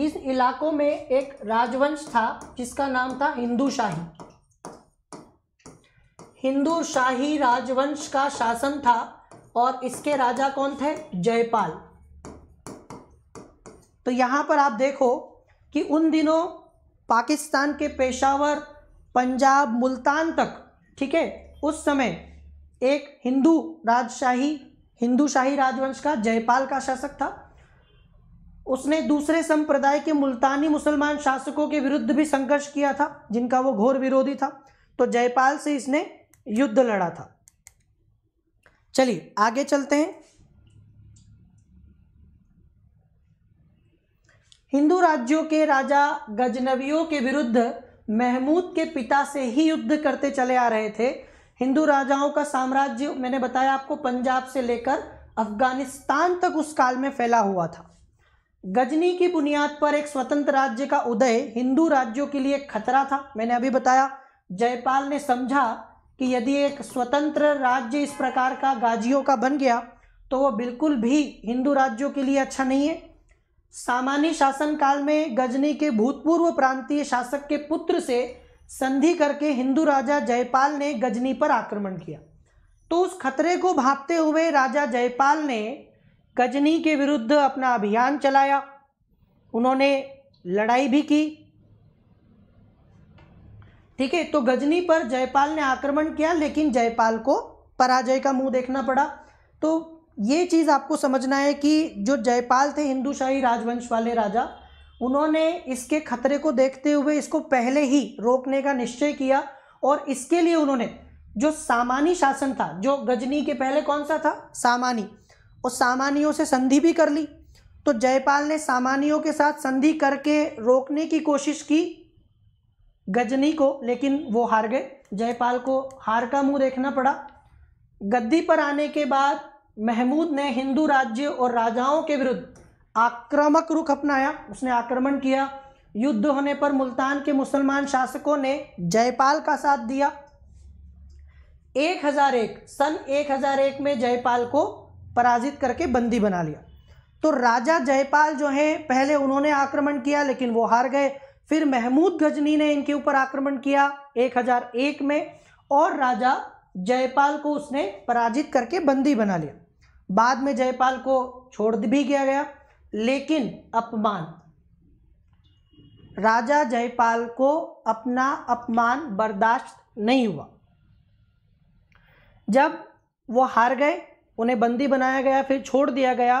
इस इलाकों में एक राजवंश था जिसका नाम था हिंदू शाही हिंदू शाही राजवंश का शासन था और इसके राजा कौन थे जयपाल तो यहां पर आप देखो कि उन दिनों पाकिस्तान के पेशावर पंजाब मुल्तान तक ठीक है उस समय एक हिंदू राजशाही हिंदू शाही राजवंश का जयपाल का शासक था उसने दूसरे संप्रदाय के मुल्तानी मुसलमान शासकों के विरुद्ध भी संघर्ष किया था जिनका वो घोर विरोधी था तो जयपाल से इसने युद्ध लड़ा था चलिए आगे चलते हैं हिंदू राज्यों के राजा गजनवियों के विरुद्ध महमूद के पिता से ही युद्ध करते चले आ रहे थे हिंदू राजाओं का साम्राज्य मैंने बताया आपको पंजाब से लेकर अफगानिस्तान तक उस काल में फैला हुआ था गजनी की बुनियाद पर एक स्वतंत्र राज्य का उदय हिंदू राज्यों के लिए खतरा था मैंने अभी बताया जयपाल ने समझा कि यदि एक स्वतंत्र राज्य इस प्रकार का गाजियों का बन गया तो वो बिल्कुल भी हिंदू राज्यों के लिए अच्छा नहीं है सामान्य शासन काल में गजनी के भूतपूर्व प्रांतीय शासक के पुत्र से संधि करके हिंदू राजा जयपाल ने गजनी पर आक्रमण किया तो उस खतरे को भापते हुए राजा जयपाल ने गजनी के विरुद्ध अपना अभियान चलाया उन्होंने लड़ाई भी की ठीक है तो गजनी पर जयपाल ने आक्रमण किया लेकिन जयपाल को पराजय का मुंह देखना पड़ा तो ये चीज़ आपको समझना है कि जो जयपाल थे हिंदूशाही राजवंश वाले राजा उन्होंने इसके खतरे को देखते हुए इसको पहले ही रोकने का निश्चय किया और इसके लिए उन्होंने जो सामानी शासन था जो गजनी के पहले कौन सा था सामानी और सामानियों से संधि भी कर ली तो जयपाल ने सामानियों के साथ संधि करके रोकने की कोशिश की गजनी को लेकिन वो हार गए जयपाल को हार का मुंह देखना पड़ा गद्दी पर आने के बाद महमूद ने हिंदू राज्य और राजाओं के विरुद्ध आक्रामक रुख अपनाया उसने आक्रमण किया युद्ध होने पर मुल्तान के मुसलमान शासकों ने जयपाल का साथ दिया 1001 सन 1001 में जयपाल को पराजित करके बंदी बना लिया तो राजा जयपाल जो है पहले उन्होंने आक्रमण किया लेकिन वो हार गए फिर महमूद गजनी ने इनके ऊपर आक्रमण किया 1001 में और राजा जयपाल को उसने पराजित करके बंदी बना लिया बाद में जयपाल को छोड़ भी किया गया लेकिन अपमान राजा जयपाल को अपना अपमान बर्दाश्त नहीं हुआ जब वो हार गए उन्हें बंदी बनाया गया फिर छोड़ दिया गया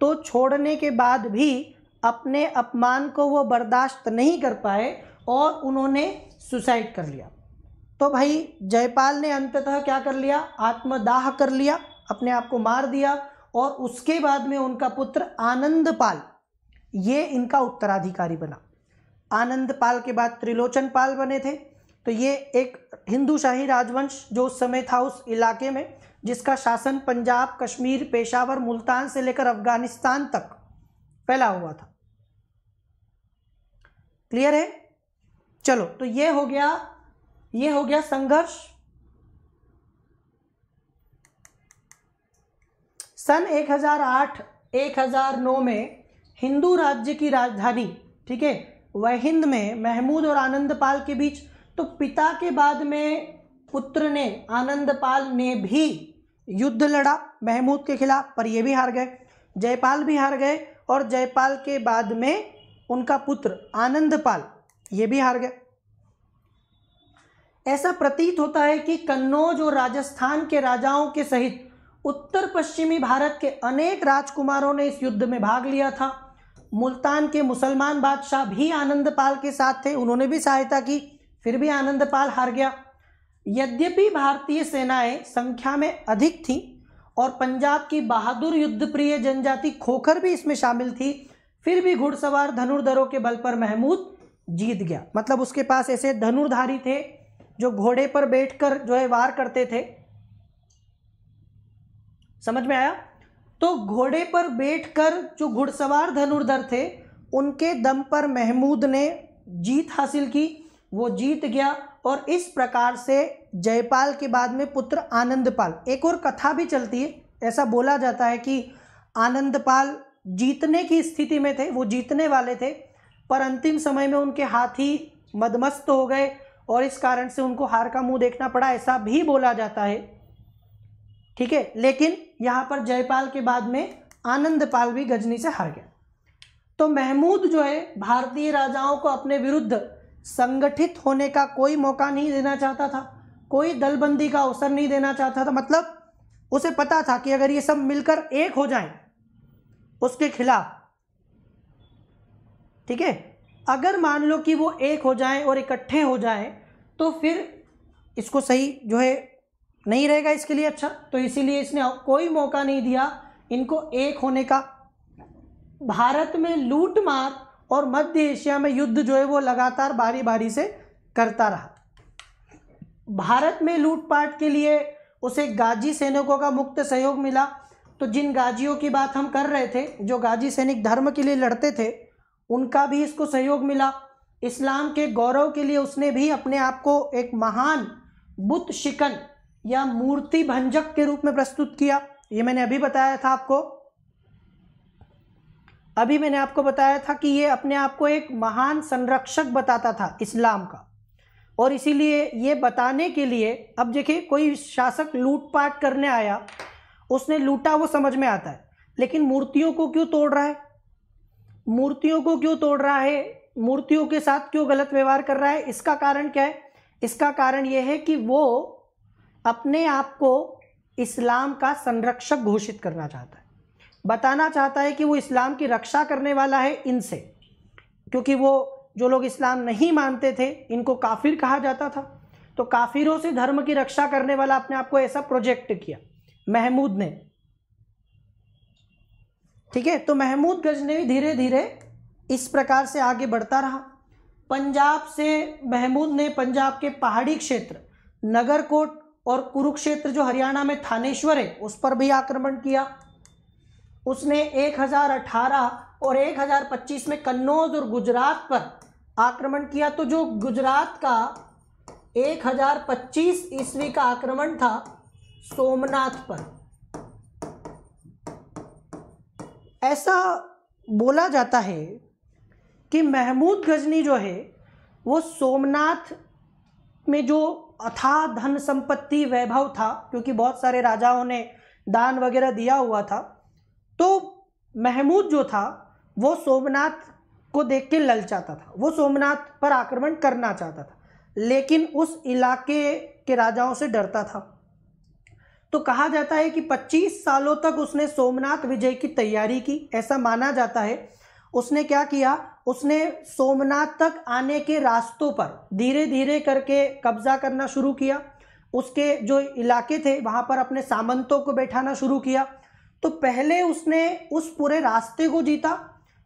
तो छोड़ने के बाद भी अपने अपमान को वो बर्दाश्त नहीं कर पाए और उन्होंने सुसाइड कर लिया तो भाई जयपाल ने अंततः क्या कर लिया आत्मदाह कर लिया अपने आप को मार दिया और उसके बाद में उनका पुत्र आनंदपाल ये इनका उत्तराधिकारी बना आनंदपाल के बाद त्रिलोचन पाल बने थे तो ये एक हिंदू शाही राजवंश जो उस समय था उस इलाके में जिसका शासन पंजाब कश्मीर पेशावर मुल्तान से लेकर अफगानिस्तान तक फैला हुआ था क्लियर है चलो तो ये हो गया ये हो गया संघर्ष सन 1008 1009 में हिंदू राज्य की राजधानी ठीक है वह हिंद में महमूद और आनंदपाल के बीच तो पिता के बाद में पुत्र ने आनंदपाल ने भी युद्ध लड़ा महमूद के खिलाफ पर ये भी हार गए जयपाल भी हार गए और जयपाल के बाद में उनका पुत्र आनंदपाल ये भी हार गए ऐसा प्रतीत होता है कि कन्नौज और राजस्थान के राजाओं के सहित उत्तर पश्चिमी भारत के अनेक राजकुमारों ने इस युद्ध में भाग लिया था मुल्तान के मुसलमान बादशाह भी आनंदपाल के साथ थे उन्होंने भी सहायता की फिर भी आनंदपाल हार गया यद्यपि भारतीय सेनाएं संख्या में अधिक थी और पंजाब की बहादुर युद्धप्रिय जनजाति खोखर भी इसमें शामिल थी फिर भी घुड़सवार धनुर्धरों के बल पर महमूद जीत गया मतलब उसके पास ऐसे धनुर्धारी थे जो घोड़े पर बैठकर जो है वार करते थे समझ में आया तो घोड़े पर बैठकर जो घुड़सवार धनुर्धर थे उनके दम पर महमूद ने जीत हासिल की वो जीत गया और इस प्रकार से जयपाल के बाद में पुत्र आनंदपाल एक और कथा भी चलती है ऐसा बोला जाता है कि आनंदपाल जीतने की स्थिति में थे वो जीतने वाले थे पर अंतिम समय में उनके हाथी मदमस्त हो गए और इस कारण से उनको हार का मुंह देखना पड़ा ऐसा भी बोला जाता है ठीक है लेकिन यहाँ पर जयपाल के बाद में आनंदपाल भी गजनी से हार गया तो महमूद जो है भारतीय राजाओं को अपने विरुद्ध संगठित होने का कोई मौका नहीं देना चाहता था कोई दलबंदी का अवसर नहीं देना चाहता था मतलब उसे पता था कि अगर ये सब मिलकर एक हो जाएं उसके खिलाफ ठीक है अगर मान लो कि वो एक हो जाएं और इकट्ठे हो जाएं तो फिर इसको सही जो है नहीं रहेगा इसके लिए अच्छा तो इसीलिए इसने कोई मौका नहीं दिया इनको एक होने का भारत में लूट मार और मध्य एशिया में युद्ध जो है वो लगातार बारी बारी से करता रहा भारत में लूटपाट के लिए उसे गाजी सैनिकों का मुक्त सहयोग मिला तो जिन गाजियों की बात हम कर रहे थे जो गाजी सैनिक धर्म के लिए लड़ते थे उनका भी इसको सहयोग मिला इस्लाम के गौरव के लिए उसने भी अपने आप को एक महान बुत शिकन या मूर्ति भंजक के रूप में प्रस्तुत किया ये मैंने अभी बताया था आपको अभी मैंने आपको बताया था कि ये अपने आप को एक महान संरक्षक बताता था इस्लाम का और इसीलिए ये बताने के लिए अब देखिए कोई शासक लूटपाट करने आया उसने लूटा वो समझ में आता है लेकिन मूर्तियों को क्यों तोड़ रहा है मूर्तियों को क्यों तोड़ रहा है मूर्तियों के साथ क्यों गलत व्यवहार कर रहा है इसका कारण क्या है इसका कारण यह है कि वो अपने आप को इस्लाम का संरक्षक घोषित करना चाहता है बताना चाहता है कि वो इस्लाम की रक्षा करने वाला है इनसे क्योंकि वो जो लोग इस्लाम नहीं मानते थे इनको काफिर कहा जाता था तो काफिरों से धर्म की रक्षा करने वाला अपने आप को ऐसा प्रोजेक्ट किया महमूद ने ठीक है तो महमूद गजनवी धीरे धीरे इस प्रकार से आगे बढ़ता रहा पंजाब से महमूद ने पंजाब के पहाड़ी क्षेत्र नगरकोट और कुरुक्षेत्र जो हरियाणा में थानेश्वर है उस पर भी आक्रमण किया उसने 1018 और 1025 में कन्नौज और गुजरात पर आक्रमण किया तो जो गुजरात का 1025 ईस्वी का आक्रमण था सोमनाथ पर ऐसा बोला जाता है कि महमूद गजनी जो है वो सोमनाथ में जो अथा धन संपत्ति वैभव था क्योंकि बहुत सारे राजाओं ने दान वगैरह दिया हुआ था तो महमूद जो था वो सोमनाथ को देख के ललचाता था वो सोमनाथ पर आक्रमण करना चाहता था लेकिन उस इलाके के राजाओं से डरता था तो कहा जाता है कि 25 सालों तक उसने सोमनाथ विजय की तैयारी की ऐसा माना जाता है उसने क्या किया उसने सोमनाथ तक आने के रास्तों पर धीरे धीरे करके कब्जा करना शुरू किया उसके जो इलाके थे वहाँ पर अपने सामंतों को बैठाना शुरू किया तो पहले उसने उस पूरे रास्ते को जीता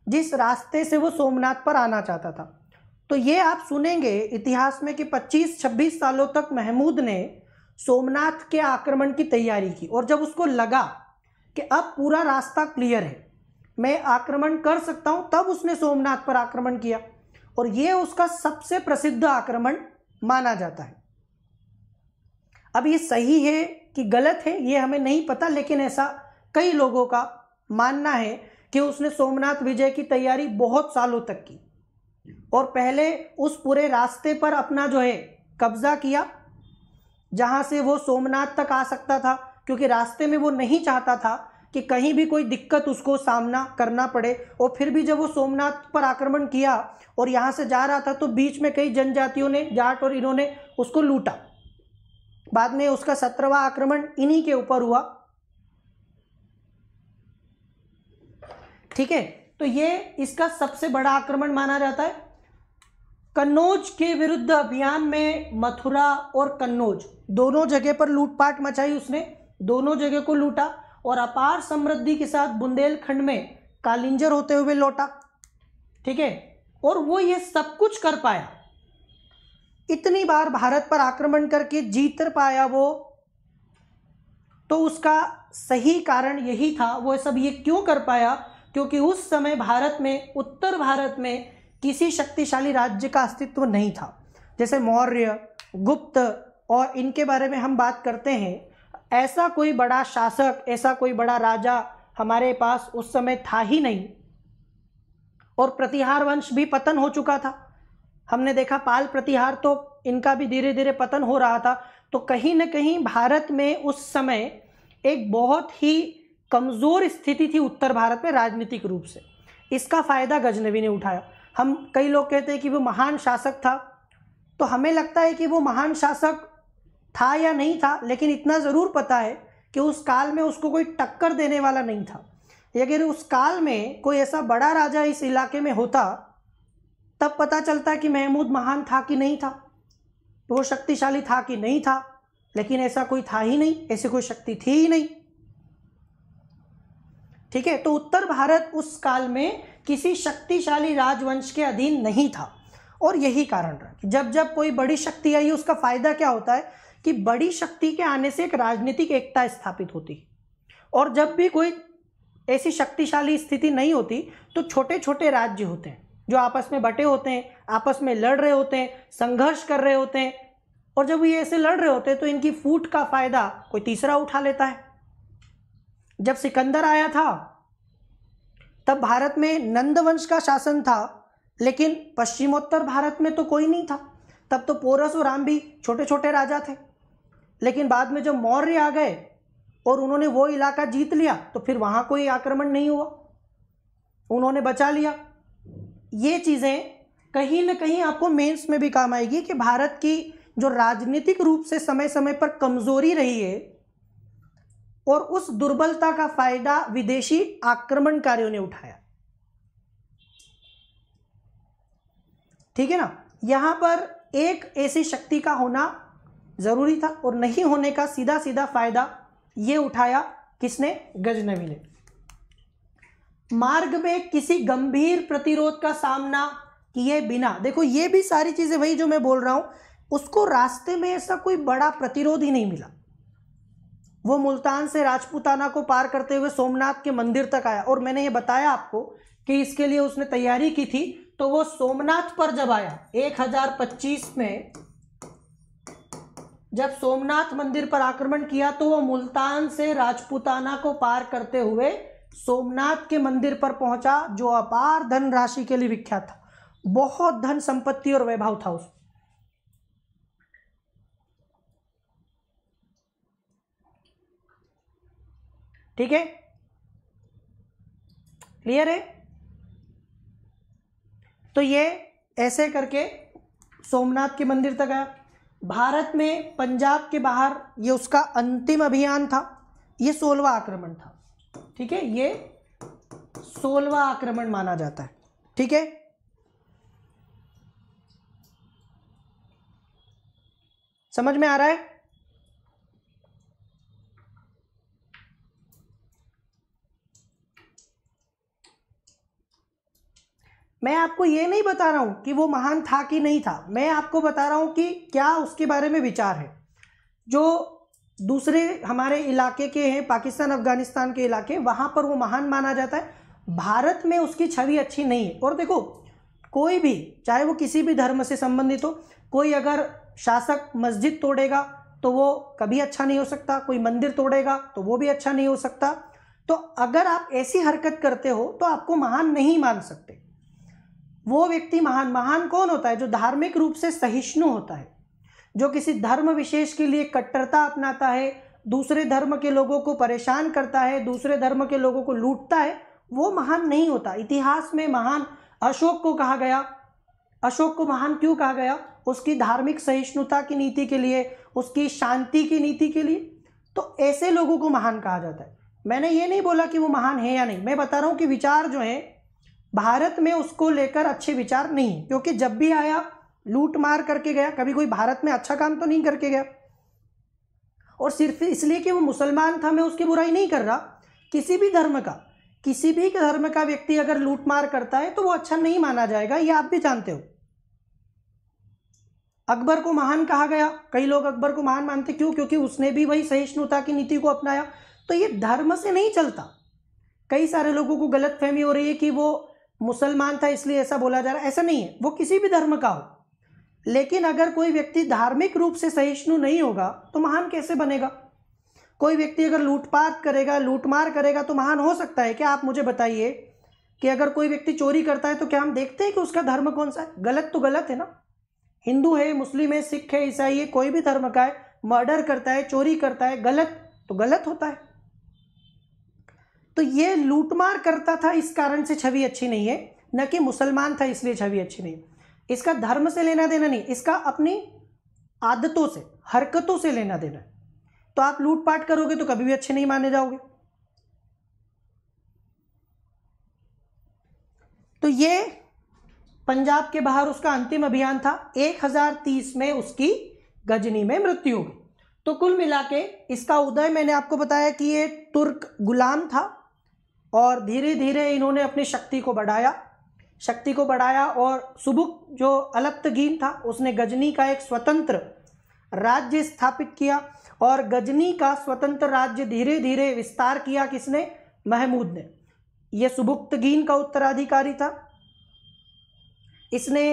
जिस रास्ते से वो सोमनाथ पर आना चाहता था तो ये आप सुनेंगे इतिहास में कि 25-26 सालों तक महमूद ने सोमनाथ के आक्रमण की तैयारी की और जब उसको लगा कि अब पूरा रास्ता क्लियर है मैं आक्रमण कर सकता हूँ तब उसने सोमनाथ पर आक्रमण किया और ये उसका सबसे प्रसिद्ध आक्रमण माना जाता है अब ये सही है कि गलत है ये हमें नहीं पता लेकिन ऐसा कई लोगों का मानना है कि उसने सोमनाथ विजय की तैयारी बहुत सालों तक की और पहले उस पूरे रास्ते पर अपना जो है कब्जा किया जहां से वो सोमनाथ तक आ सकता था क्योंकि रास्ते में वो नहीं चाहता था कि कहीं भी कोई दिक्कत उसको सामना करना पड़े और फिर भी जब वो सोमनाथ पर आक्रमण किया और यहां से जा रहा था तो बीच में कई जनजातियों ने जाट और इन्होंने उसको लूटा बाद में उसका सत्रहवा आक्रमण इन्हीं के ऊपर हुआ ठीक है तो ये इसका सबसे बड़ा आक्रमण माना जाता है कन्नौज के विरुद्ध अभियान में मथुरा और कन्नौज दोनों जगह पर लूटपाट मचाई उसने दोनों जगह को लूटा और अपार समृद्धि के साथ बुंदेलखंड में कालिंजर होते हुए लौटा ठीक है और वो ये सब कुछ कर पाया इतनी बार भारत पर आक्रमण करके जीत पाया वो तो उसका सही कारण यही था वो सब ये क्यों कर पाया क्योंकि उस समय भारत में उत्तर भारत में किसी शक्तिशाली राज्य का अस्तित्व नहीं था जैसे मौर्य गुप्त और इनके बारे में हम बात करते हैं ऐसा कोई बड़ा शासक ऐसा कोई बड़ा राजा हमारे पास उस समय था ही नहीं और प्रतिहार वंश भी पतन हो चुका था हमने देखा पाल प्रतिहार तो इनका भी धीरे धीरे पतन हो रहा था तो कहीं ना कहीं भारत में उस समय एक बहुत ही कमज़ोर स्थिति थी उत्तर भारत में राजनीतिक रूप से इसका फ़ायदा गजनवी ने उठाया हम कई लोग कहते हैं कि वो महान शासक था तो हमें लगता है कि वो महान शासक था या नहीं था लेकिन इतना ज़रूर पता है कि उस काल में उसको कोई टक्कर देने वाला नहीं था अगर उस काल में कोई ऐसा बड़ा राजा इस इलाके में होता तब पता चलता कि महमूद महान था कि नहीं था वो शक्तिशाली था कि नहीं था लेकिन ऐसा कोई था ही नहीं ऐसी कोई शक्ति थी ही नहीं ठीक है तो उत्तर भारत उस काल में किसी शक्तिशाली राजवंश के अधीन नहीं था और यही कारण रहा कि जब जब कोई बड़ी शक्ति आई उसका फायदा क्या होता है कि बड़ी शक्ति के आने से एक राजनीतिक एकता स्थापित होती और जब भी कोई ऐसी शक्तिशाली स्थिति नहीं होती तो छोटे छोटे राज्य होते हैं जो आपस में बटे होते हैं आपस में लड़ रहे होते हैं संघर्ष कर रहे होते हैं और जब ये ऐसे लड़ रहे होते हैं तो इनकी फूट का फ़ायदा कोई तीसरा उठा लेता है जब सिकंदर आया था तब भारत में नंद वंश का शासन था लेकिन पश्चिमोत्तर भारत में तो कोई नहीं था तब तो पोरस और राम भी छोटे छोटे राजा थे लेकिन बाद में जब मौर्य आ गए और उन्होंने वो इलाका जीत लिया तो फिर वहाँ कोई आक्रमण नहीं हुआ उन्होंने बचा लिया ये चीज़ें कहीं ना कहीं आपको मेंस में भी काम आएगी कि भारत की जो राजनीतिक रूप से समय समय पर कमज़ोरी रही है और उस दुर्बलता का फायदा विदेशी आक्रमणकारियों ने उठाया ठीक है ना यहां पर एक ऐसी शक्ति का होना जरूरी था और नहीं होने का सीधा सीधा फायदा ये उठाया किसने गजनवी ने मार्ग में किसी गंभीर प्रतिरोध का सामना किए बिना देखो ये भी सारी चीजें वही जो मैं बोल रहा हूं उसको रास्ते में ऐसा कोई बड़ा प्रतिरोध ही नहीं मिला वो मुल्तान से राजपूताना को पार करते हुए सोमनाथ के मंदिर तक आया और मैंने ये बताया आपको कि इसके लिए उसने तैयारी की थी तो वो सोमनाथ पर जब आया 1025 में जब सोमनाथ मंदिर पर आक्रमण किया तो वो मुल्तान से राजपूताना को पार करते हुए सोमनाथ के मंदिर पर पहुंचा जो अपार धन राशि के लिए विख्यात था बहुत धन संपत्ति और वैभव था उसमें ठीक है क्लियर है तो ये ऐसे करके सोमनाथ के मंदिर तक आया भारत में पंजाब के बाहर ये उसका अंतिम अभियान था ये सोलवा आक्रमण था ठीक है ये सोलवा आक्रमण माना जाता है ठीक है समझ में आ रहा है मैं आपको ये नहीं बता रहा हूँ कि वो महान था कि नहीं था मैं आपको बता रहा हूँ कि क्या उसके बारे में विचार है जो दूसरे हमारे इलाके के हैं पाकिस्तान अफगानिस्तान के इलाके वहाँ पर वो महान माना जाता है भारत में उसकी छवि अच्छी नहीं है और देखो कोई भी चाहे वो किसी भी धर्म से संबंधित हो कोई अगर शासक मस्जिद तोड़ेगा तो वो कभी अच्छा नहीं हो सकता कोई मंदिर तोड़ेगा तो वो भी अच्छा नहीं हो सकता तो अगर आप ऐसी हरकत करते हो तो आपको महान नहीं मान सकते वो व्यक्ति महान महान कौन होता है जो धार्मिक रूप से सहिष्णु होता है जो किसी धर्म विशेष के लिए कट्टरता अपनाता है दूसरे धर्म के लोगों को परेशान करता है दूसरे धर्म के लोगों को लूटता है वो महान नहीं होता इतिहास में महान अशोक को कहा गया अशोक को महान क्यों कहा गया उसकी धार्मिक सहिष्णुता की नीति के लिए उसकी शांति की नीति के लिए तो ऐसे लोगों को महान कहा जाता है मैंने ये नहीं बोला कि वो महान है या नहीं मैं बता रहा हूँ कि विचार जो है भारत में उसको लेकर अच्छे विचार नहीं क्योंकि जब भी आया लूट मार करके गया कभी कोई भारत में अच्छा काम तो नहीं करके गया और सिर्फ इसलिए कि वो मुसलमान था मैं उसकी बुराई नहीं कर रहा किसी भी धर्म का किसी भी धर्म का व्यक्ति अगर लूट मार करता है तो वो अच्छा नहीं माना जाएगा ये आप भी जानते हो अकबर को महान कहा गया कई लोग अकबर को महान मानते क्यों क्योंकि उसने भी वही सहिष्णुता की नीति को अपनाया तो ये धर्म से नहीं चलता कई सारे लोगों को गलत फहमी हो रही है कि वो मुसलमान था इसलिए ऐसा बोला जा रहा है ऐसा नहीं है वो किसी भी धर्म का हो लेकिन अगर कोई व्यक्ति धार्मिक रूप से सहिष्णु नहीं होगा तो महान कैसे बनेगा कोई व्यक्ति अगर लूटपाट करेगा लूटमार करेगा तो महान हो सकता है क्या आप मुझे बताइए कि अगर कोई व्यक्ति चोरी करता है तो क्या हम देखते हैं कि उसका धर्म कौन सा है गलत तो गलत है ना हिंदू है मुस्लिम है सिख है ईसाई है कोई भी धर्म का है मर्डर करता है चोरी करता है गलत तो गलत होता है तो ये लूटमार करता था इस कारण से छवि अच्छी नहीं है न कि मुसलमान था इसलिए छवि अच्छी नहीं इसका धर्म से लेना देना नहीं इसका अपनी आदतों से हरकतों से लेना देना तो आप लूटपाट करोगे तो कभी भी अच्छे नहीं माने जाओगे तो ये पंजाब के बाहर उसका अंतिम अभियान था 1030 में उसकी गजनी में मृत्यु हो गई तो कुल मिला के इसका उदय मैंने आपको बताया कि ये तुर्क गुलाम था और धीरे धीरे इन्होंने अपनी शक्ति को बढ़ाया शक्ति को बढ़ाया और सुबुक जो अलप्तगीन था उसने गजनी का एक स्वतंत्र राज्य स्थापित किया और गजनी का स्वतंत्र राज्य धीरे धीरे विस्तार किया किसने महमूद ने यह सुबुक्तगीन का उत्तराधिकारी था इसने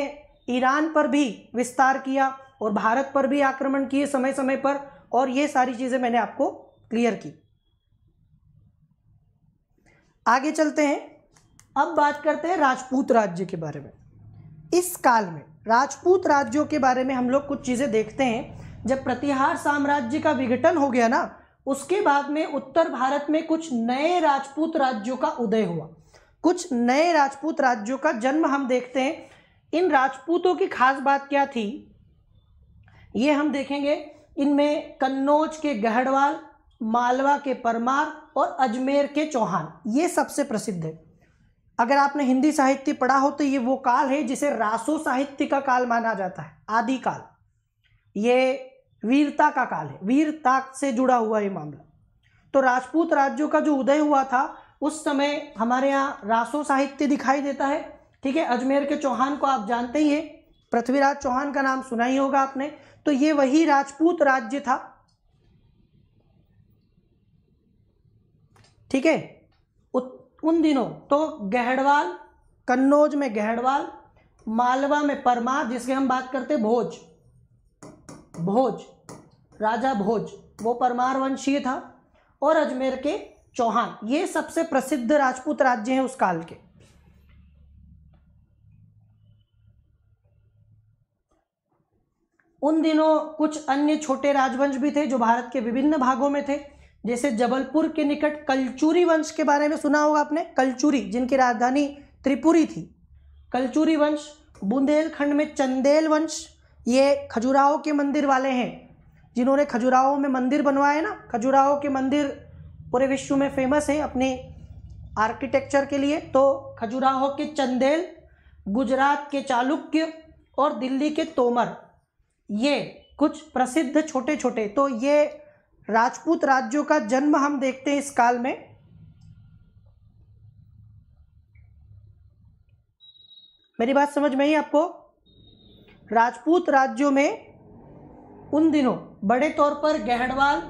ईरान पर भी विस्तार किया और भारत पर भी आक्रमण किए समय समय पर और ये सारी चीज़ें मैंने आपको क्लियर की आगे चलते हैं अब बात करते हैं राजपूत राज्य के बारे में इस काल में राजपूत राज्यों के बारे में हम लोग कुछ चीज़ें देखते हैं जब प्रतिहार साम्राज्य का विघटन हो गया ना उसके बाद में उत्तर भारत में कुछ नए राजपूत राज्यों का उदय हुआ कुछ नए राजपूत राज्यों का जन्म हम देखते हैं इन राजपूतों की खास बात क्या थी ये हम देखेंगे इनमें कन्नौज के गहड़वाल मालवा के परमार और अजमेर के चौहान ये सबसे प्रसिद्ध है अगर आपने हिंदी साहित्य पढ़ा हो तो ये वो काल है जिसे रासो साहित्य का काल माना जाता है आदि काल ये वीरता का काल है वीरता से जुड़ा हुआ ये मामला तो राजपूत राज्यों का जो उदय हुआ था उस समय हमारे यहाँ रासो साहित्य दिखाई देता है ठीक है अजमेर के चौहान को आप जानते ही हैं पृथ्वीराज चौहान का नाम सुना ही होगा आपने तो ये वही राजपूत राज्य था ठीक है उन दिनों तो गहड़वाल कन्नौज में गहड़वाल मालवा में परमा जिसके हम बात करते भोज भोज राजा भोज वो परमार वंशीय था और अजमेर के चौहान ये सबसे प्रसिद्ध राजपूत राज्य हैं उस काल के उन दिनों कुछ अन्य छोटे राजवंश भी थे जो भारत के विभिन्न भागों में थे जैसे जबलपुर के निकट कलचूरी वंश के बारे में सुना होगा आपने कलचूरी जिनकी राजधानी त्रिपुरी थी कलचूरी वंश बुंदेलखंड में चंदेल वंश ये खजुराहो के मंदिर वाले हैं जिन्होंने खजुराहो में मंदिर बनवाए ना खजुराहो के मंदिर पूरे विश्व में फेमस हैं अपने आर्किटेक्चर के लिए तो खजुराहो के चंदेल गुजरात के चालुक्य और दिल्ली के तोमर ये कुछ प्रसिद्ध छोटे छोटे तो ये राजपूत राज्यों का जन्म हम देखते हैं इस काल में मेरी बात समझ में ही आपको राजपूत राज्यों में उन दिनों बड़े तौर पर गहड़वाल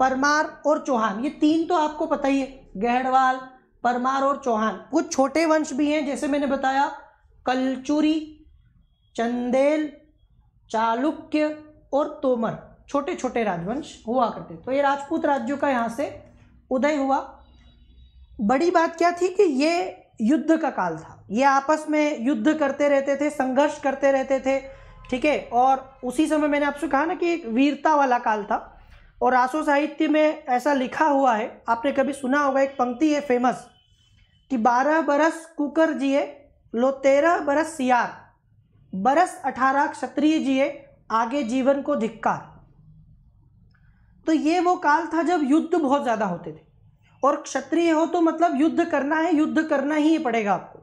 परमार और चौहान ये तीन तो आपको पता ही है गहड़वाल परमार और चौहान कुछ छोटे वंश भी हैं जैसे मैंने बताया कलचुरी चंदेल चालुक्य और तोमर छोटे छोटे राजवंश हुआ करते तो ये राजपूत राज्यों का यहाँ से उदय हुआ बड़ी बात क्या थी कि ये युद्ध का काल था ये आपस में युद्ध करते रहते थे संघर्ष करते रहते थे ठीक है और उसी समय मैंने आपसे कहा ना कि एक वीरता वाला काल था और आसो साहित्य में ऐसा लिखा हुआ है आपने कभी सुना होगा एक पंक्ति है फेमस कि बारह बरस कुकर जिए लो तेरह बरस सियार बरस अठारह क्षत्रिय जिए आगे जीवन को धिक्कार तो ये वो काल था जब युद्ध बहुत ज़्यादा होते थे और क्षत्रिय हो तो मतलब युद्ध करना है युद्ध करना ही पड़ेगा आपको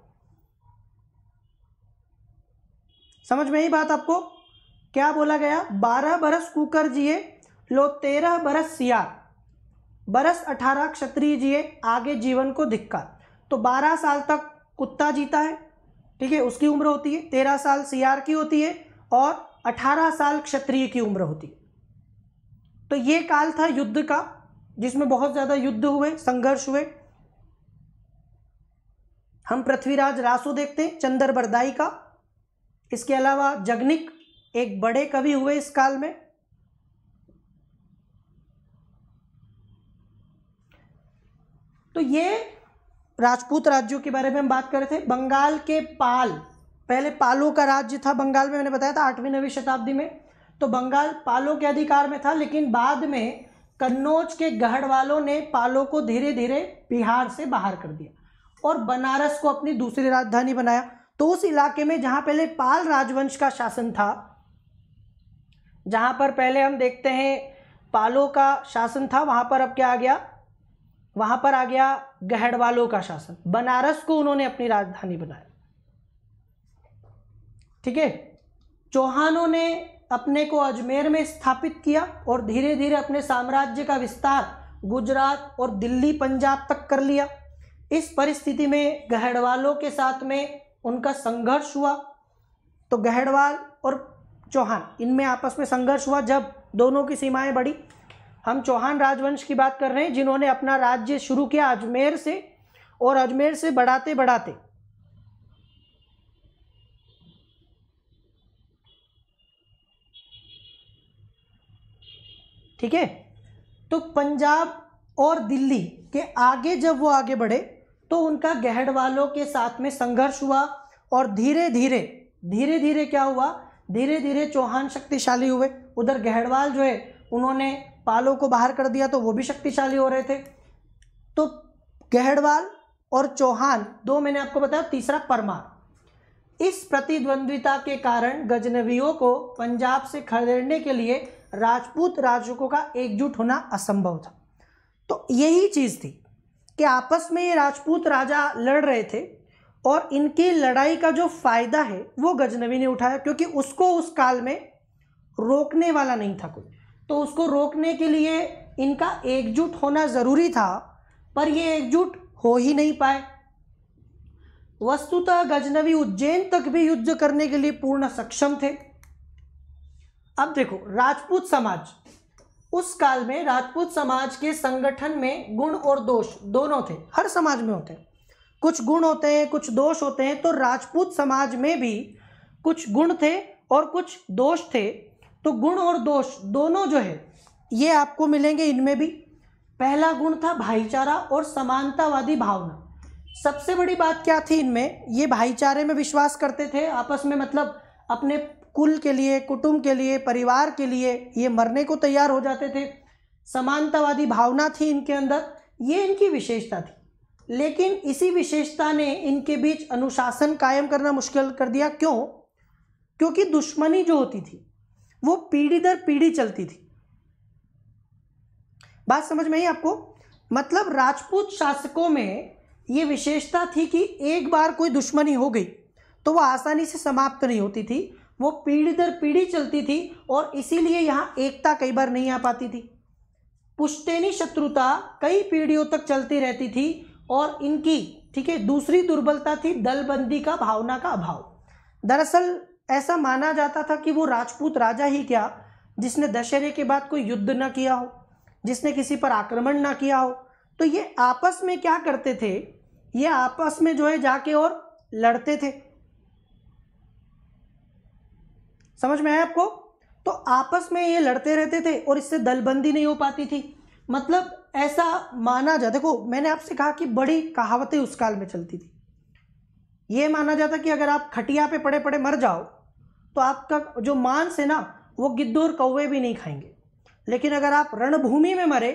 समझ में ही बात आपको क्या बोला गया बारह बरस कुकर जिए लो तेरह बरस सियार बरस अठारह क्षत्रिय जिए आगे जीवन को धिक्कार तो बारह साल तक कुत्ता जीता है ठीक है उसकी उम्र होती है तेरह साल सियार की होती है और अठारह साल क्षत्रिय की उम्र होती है तो ये काल था युद्ध का जिसमें बहुत ज़्यादा युद्ध हुए संघर्ष हुए हम पृथ्वीराज रासु देखते हैं चंदर बरदाई का इसके अलावा जगनिक एक बड़े कवि हुए इस काल में तो ये राजपूत राज्यों के बारे में हम बात कर रहे थे बंगाल के पाल पहले पालों का राज्य था बंगाल में मैंने बताया था आठवीं नवीं शताब्दी में तो बंगाल पालो के अधिकार में था लेकिन बाद में कन्नौज के गढ़ वालों ने पालो को धीरे धीरे बिहार से बाहर कर दिया और बनारस को अपनी दूसरी राजधानी बनाया तो उस इलाके में जहाँ पहले पाल राजवंश का शासन था जहाँ पर पहले हम देखते हैं पालो का शासन था वहाँ पर अब क्या आ गया वहाँ पर आ गया गहड़वालों का शासन बनारस को उन्होंने अपनी राजधानी बनाया ठीक है चौहानों ने अपने को अजमेर में स्थापित किया और धीरे धीरे अपने साम्राज्य का विस्तार गुजरात और दिल्ली पंजाब तक कर लिया इस परिस्थिति में गहड़वालों के साथ में उनका संघर्ष हुआ तो गहड़वाल और चौहान इनमें आपस में संघर्ष हुआ जब दोनों की सीमाएं बढ़ी हम चौहान राजवंश की बात कर रहे हैं जिन्होंने अपना राज्य शुरू किया अजमेर से और अजमेर से बढ़ाते बढ़ाते ठीक है तो पंजाब और दिल्ली के आगे जब वो आगे बढ़े तो उनका गहड़ वालों के साथ में संघर्ष हुआ और धीरे धीरे धीरे धीरे क्या हुआ धीरे धीरे चौहान शक्तिशाली हुए उधर गहड़वाल जो है उन्होंने पालों को बाहर कर दिया तो वो भी शक्तिशाली हो रहे थे तो गहड़वाल और चौहान दो मैंने आपको बताया तीसरा परमार इस प्रतिद्वंद्विता के कारण गजनवियों को पंजाब से खदेड़ने के लिए राजपूत राजकों का एकजुट होना असंभव था तो यही चीज़ थी कि आपस में ये राजपूत राजा लड़ रहे थे और इनकी लड़ाई का जो फ़ायदा है वो गजनवी ने उठाया क्योंकि उसको उस काल में रोकने वाला नहीं था कोई तो उसको रोकने के लिए इनका एकजुट होना ज़रूरी था पर ये एकजुट हो ही नहीं पाए वस्तुतः गजनवी उज्जैन तक भी युद्ध करने के लिए पूर्ण सक्षम थे अब देखो राजपूत समाज उस काल में राजपूत समाज के संगठन में गुण और दोष दोनों थे हर समाज में होते हैं कुछ गुण होते हैं कुछ दोष होते हैं तो राजपूत समाज में भी कुछ गुण थे और कुछ दोष थे तो गुण और दोष दोनों जो है ये आपको मिलेंगे इनमें भी पहला गुण था भाईचारा और समानतावादी भावना सबसे बड़ी बात क्या थी इनमें ये भाईचारे में विश्वास करते थे आपस में मतलब अपने कुल के लिए कुटुंब के लिए परिवार के लिए ये मरने को तैयार हो जाते थे समानतावादी भावना थी इनके अंदर ये इनकी विशेषता थी लेकिन इसी विशेषता ने इनके बीच अनुशासन कायम करना मुश्किल कर दिया क्यों क्योंकि दुश्मनी जो होती थी वो पीढ़ी दर पीढ़ी चलती थी बात समझ में ही आपको मतलब राजपूत शासकों में ये विशेषता थी कि एक बार कोई दुश्मनी हो गई तो वह आसानी से समाप्त नहीं होती थी वो पीढ़ी दर पीढ़ी चलती थी और इसीलिए यहाँ एकता कई बार नहीं आ पाती थी पुश्तैनी शत्रुता कई पीढ़ियों तक चलती रहती थी और इनकी ठीक है दूसरी दुर्बलता थी दलबंदी का भावना का अभाव दरअसल ऐसा माना जाता था कि वो राजपूत राजा ही क्या जिसने दशहरे के बाद कोई युद्ध ना किया हो जिसने किसी पर आक्रमण ना किया हो तो ये आपस में क्या करते थे ये आपस में जो है जाके और लड़ते थे समझ में आया आपको तो आपस में ये लड़ते रहते थे और इससे दलबंदी नहीं हो पाती थी मतलब ऐसा माना जाता देखो मैंने आपसे कहा कि बड़ी कहावतें उस काल में चलती थी ये माना जाता कि अगर आप खटिया पे पड़े पड़े मर जाओ तो आपका जो मांस है ना वो और कौवे भी नहीं खाएंगे लेकिन अगर आप रणभूमि में मरे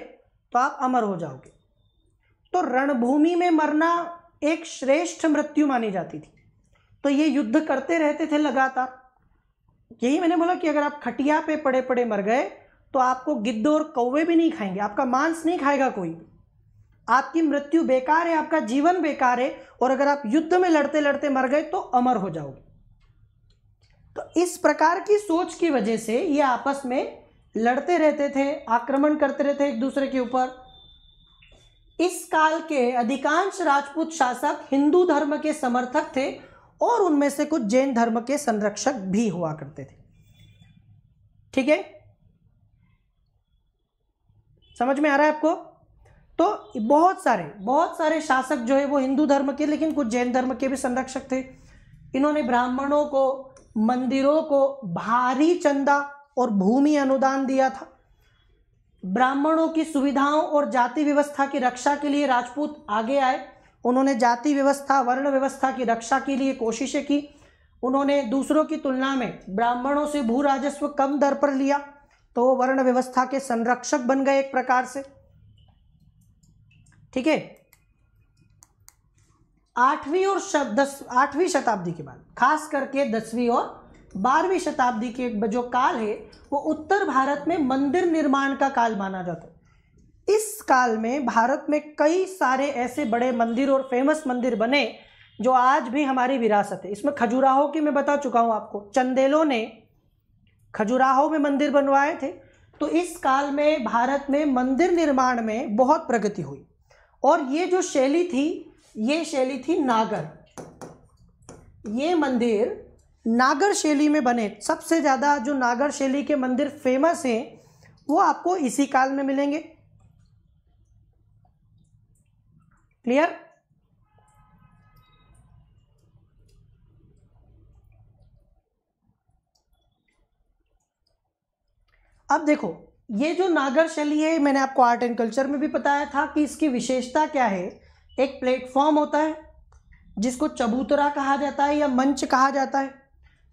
तो आप अमर हो जाओगे तो रणभूमि में मरना एक श्रेष्ठ मृत्यु मानी जाती थी तो ये युद्ध करते रहते थे लगातार यही मैंने बोला कि अगर आप खटिया पे पड़े पड़े मर गए तो आपको गिद्ध और कौवे भी नहीं खाएंगे आपका मांस नहीं खाएगा कोई आपकी मृत्यु बेकार है आपका जीवन बेकार है और अगर आप युद्ध में लड़ते लड़ते मर गए तो अमर हो जाओगे तो इस प्रकार की सोच की वजह से ये आपस में लड़ते रहते थे आक्रमण करते रहते एक दूसरे के ऊपर इस काल के अधिकांश राजपूत शासक हिंदू धर्म के समर्थक थे और उनमें से कुछ जैन धर्म के संरक्षक भी हुआ करते थे ठीक है समझ में आ रहा है आपको तो बहुत सारे बहुत सारे शासक जो है वो हिंदू धर्म के लेकिन कुछ जैन धर्म के भी संरक्षक थे इन्होंने ब्राह्मणों को मंदिरों को भारी चंदा और भूमि अनुदान दिया था ब्राह्मणों की सुविधाओं और जाति व्यवस्था की रक्षा के लिए राजपूत आगे आए उन्होंने जाति व्यवस्था वर्ण व्यवस्था की रक्षा के लिए कोशिशें की उन्होंने दूसरों की तुलना में ब्राह्मणों से भू राजस्व कम दर पर लिया तो वो वर्ण व्यवस्था के संरक्षक बन गए एक प्रकार से ठीक है आठवीं और दस आठवीं शताब्दी के बाद खास करके दसवीं और बारहवीं शताब्दी के जो काल है वो उत्तर भारत में मंदिर निर्माण का काल माना जाता है इस काल में भारत में कई सारे ऐसे बड़े मंदिर और फेमस मंदिर बने जो आज भी हमारी विरासत है इसमें खजुराहो की मैं बता चुका हूँ आपको चंदेलों ने खजुराहो में मंदिर बनवाए थे तो इस काल में भारत में मंदिर निर्माण में बहुत प्रगति हुई और ये जो शैली थी ये शैली थी नागर ये मंदिर नागर शैली में बने सबसे ज़्यादा जो नागर शैली के मंदिर फेमस हैं वो आपको इसी काल में मिलेंगे क्लियर अब देखो ये जो नागर शैली है मैंने आपको आर्ट एंड कल्चर में भी बताया था कि इसकी विशेषता क्या है एक प्लेटफॉर्म होता है जिसको चबूतरा कहा जाता है या मंच कहा जाता है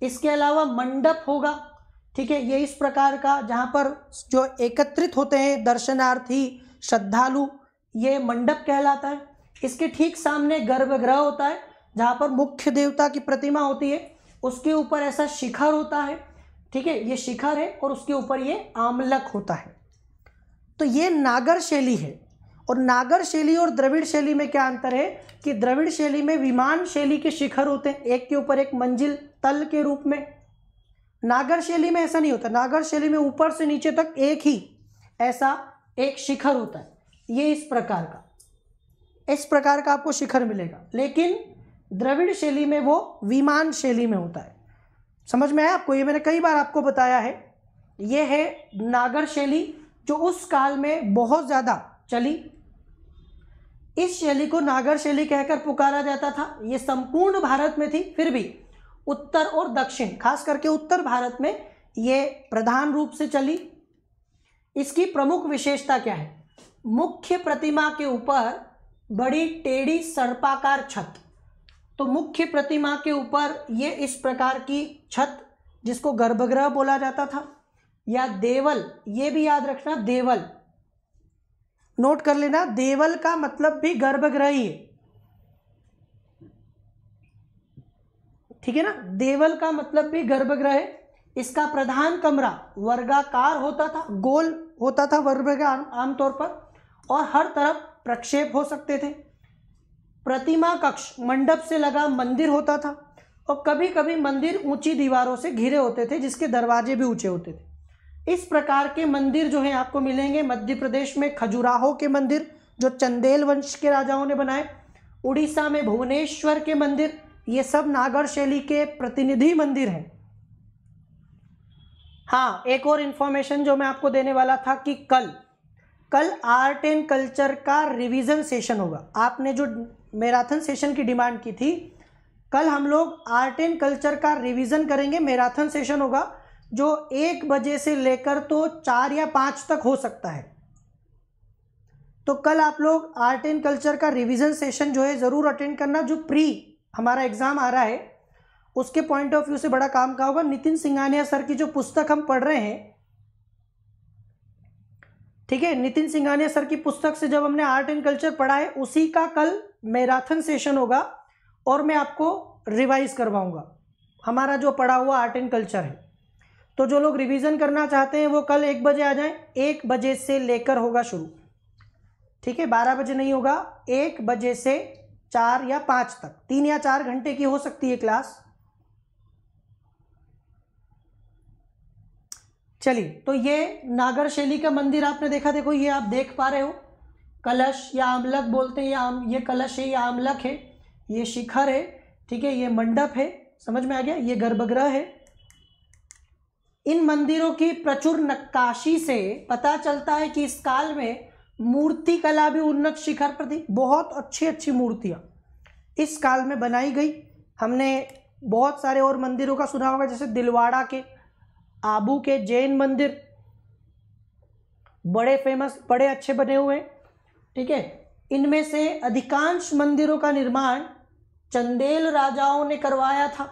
इसके अलावा मंडप होगा ठीक है ये इस प्रकार का जहाँ पर जो एकत्रित होते हैं दर्शनार्थी श्रद्धालु ये मंडप कहलाता है इसके ठीक सामने गर्भगृह होता है जहाँ पर मुख्य देवता की प्रतिमा होती है उसके ऊपर ऐसा शिखर होता है ठीक है ये शिखर है और उसके ऊपर ये आमलक होता है तो ये नागर शैली है और नागर शैली और द्रविड़ शैली में क्या अंतर है कि द्रविड़ शैली में विमान शैली के शिखर होते हैं एक के ऊपर एक मंजिल तल के रूप में नागर शैली में ऐसा नहीं होता नागर शैली में ऊपर से नीचे तक एक ही ऐसा एक शिखर होता है ये इस प्रकार का इस प्रकार का आपको शिखर मिलेगा लेकिन द्रविड़ शैली में वो विमान शैली में होता है समझ में आया आपको ये मैंने कई बार आपको बताया है ये है नागर शैली जो उस काल में बहुत ज़्यादा चली इस शैली को नागर शैली कहकर पुकारा जाता था ये संपूर्ण भारत में थी फिर भी उत्तर और दक्षिण खास करके उत्तर भारत में ये प्रधान रूप से चली इसकी प्रमुख विशेषता क्या है मुख्य प्रतिमा के ऊपर बड़ी टेढ़ी सर्पाकार छत तो मुख्य प्रतिमा के ऊपर ये इस प्रकार की छत जिसको गर्भगृह बोला जाता था या देवल ये भी याद रखना देवल नोट कर लेना देवल का मतलब भी गर्भगृह ही है ठीक है ना देवल का मतलब भी गर्भगृह है इसका प्रधान कमरा वर्गाकार होता था गोल होता था वर्गाकार आमतौर पर और हर तरफ प्रक्षेप हो सकते थे प्रतिमा कक्ष मंडप से लगा मंदिर होता था और कभी कभी मंदिर ऊंची दीवारों से घिरे होते थे जिसके दरवाजे भी ऊंचे होते थे इस प्रकार के मंदिर जो हैं आपको मिलेंगे मध्य प्रदेश में खजुराहो के मंदिर जो चंदेल वंश के राजाओं ने बनाए उड़ीसा में भुवनेश्वर के मंदिर ये सब नागर शैली के प्रतिनिधि मंदिर हैं हाँ एक और इन्फॉर्मेशन जो मैं आपको देने वाला था कि कल कल आर्ट एंड कल्चर का रिवीजन सेशन होगा आपने जो मैराथन सेशन की डिमांड की थी कल हम लोग आर्ट एंड कल्चर का रिवीजन करेंगे मैराथन सेशन होगा जो एक बजे से लेकर तो चार या पाँच तक हो सकता है तो कल आप लोग आर्ट एंड कल्चर का रिवीजन सेशन जो है ज़रूर अटेंड करना जो प्री हमारा एग्ज़ाम आ रहा है उसके पॉइंट ऑफ व्यू से बड़ा काम का होगा नितिन सिंघानिया सर की जो पुस्तक हम पढ़ रहे हैं ठीक है नितिन सिंघानिया सर की पुस्तक से जब हमने आर्ट एंड कल्चर पढ़ा है उसी का कल मैराथन सेशन होगा और मैं आपको रिवाइज करवाऊंगा हमारा जो पढ़ा हुआ आर्ट एंड कल्चर है तो जो लोग रिवीजन करना चाहते हैं वो कल एक बजे आ जाएं एक बजे से लेकर होगा शुरू ठीक है बारह बजे नहीं होगा एक बजे से चार या पाँच तक तीन या चार घंटे की हो सकती है क्लास चलिए तो ये नागर शैली का मंदिर आपने देखा देखो ये आप देख पा रहे हो कलश या आमलक बोलते हैं या आम ये कलश है या आमलक है ये शिखर है ठीक है ये मंडप है समझ में आ गया ये गर्भगृह है इन मंदिरों की प्रचुर नक्काशी से पता चलता है कि इस काल में मूर्ति कला भी उन्नत शिखर पर थी बहुत अच्छी अच्छी मूर्तियाँ इस काल में बनाई गई हमने बहुत सारे और मंदिरों का सुना होगा जैसे दिलवाड़ा के आबू के जैन मंदिर बड़े फेमस बड़े अच्छे बने हुए ठीक है इनमें से अधिकांश मंदिरों का निर्माण चंदेल राजाओं ने करवाया था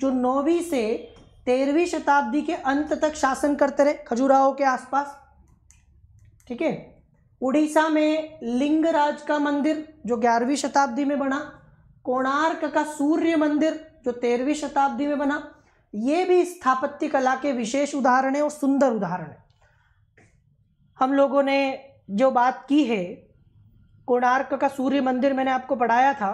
जो नौवीं से तेरहवीं शताब्दी के अंत तक शासन करते रहे खजुराहो के आसपास ठीक है उड़ीसा में लिंगराज का मंदिर जो ग्यारहवीं शताब्दी में बना कोणार्क का सूर्य मंदिर जो तेरहवीं शताब्दी में बना ये भी स्थापत्य कला के विशेष उदाहरण है और सुंदर उदाहरण है हम लोगों ने जो बात की है कोणार्क का सूर्य मंदिर मैंने आपको पढ़ाया था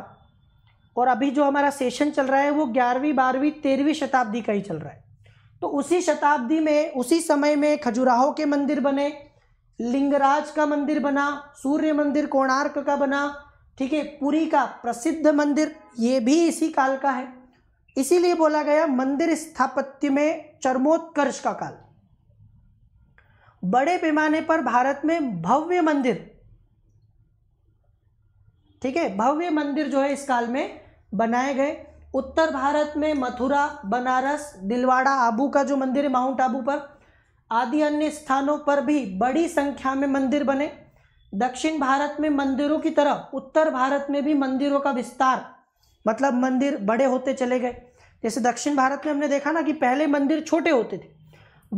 और अभी जो हमारा सेशन चल रहा है वो ग्यारहवीं बारहवीं तेरहवीं शताब्दी का ही चल रहा है तो उसी शताब्दी में उसी समय में खजुराहो के मंदिर बने लिंगराज का मंदिर बना सूर्य मंदिर कोणार्क का बना ठीक है पुरी का प्रसिद्ध मंदिर ये भी इसी काल का है इसीलिए बोला गया मंदिर स्थापत्य में चरमोत्कर्ष का काल बड़े पैमाने पर भारत में भव्य मंदिर ठीक है भव्य मंदिर जो है इस काल में बनाए गए उत्तर भारत में मथुरा बनारस दिलवाड़ा आबू का जो मंदिर है माउंट आबू पर आदि अन्य स्थानों पर भी बड़ी संख्या में मंदिर बने दक्षिण भारत में मंदिरों की तरह उत्तर भारत में भी मंदिरों का विस्तार मतलब मंदिर बड़े होते चले गए जैसे दक्षिण भारत में हमने देखा ना कि पहले मंदिर छोटे होते थे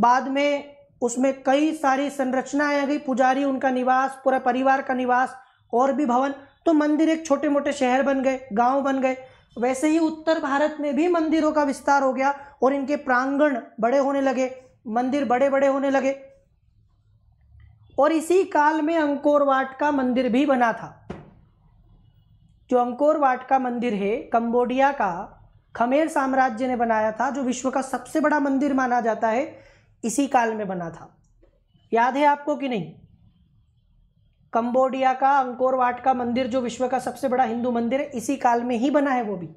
बाद में उसमें कई सारी संरचनाएं आ गई पुजारी उनका निवास पूरा परिवार का निवास और भी भवन तो मंदिर एक छोटे मोटे शहर बन गए गांव बन गए वैसे ही उत्तर भारत में भी मंदिरों का विस्तार हो गया और इनके प्रांगण बड़े होने लगे मंदिर बड़े बड़े होने लगे और इसी काल में अंकोरवाट का मंदिर भी बना था जो अंकोर वाट का मंदिर है कंबोडिया का खमेर साम्राज्य ने बनाया था जो विश्व का सबसे बड़ा मंदिर माना जाता है इसी काल में बना था याद है आपको कि नहीं कंबोडिया का अंकोर वाट का मंदिर जो विश्व का सबसे बड़ा हिंदू मंदिर है इसी काल में ही बना है वो भी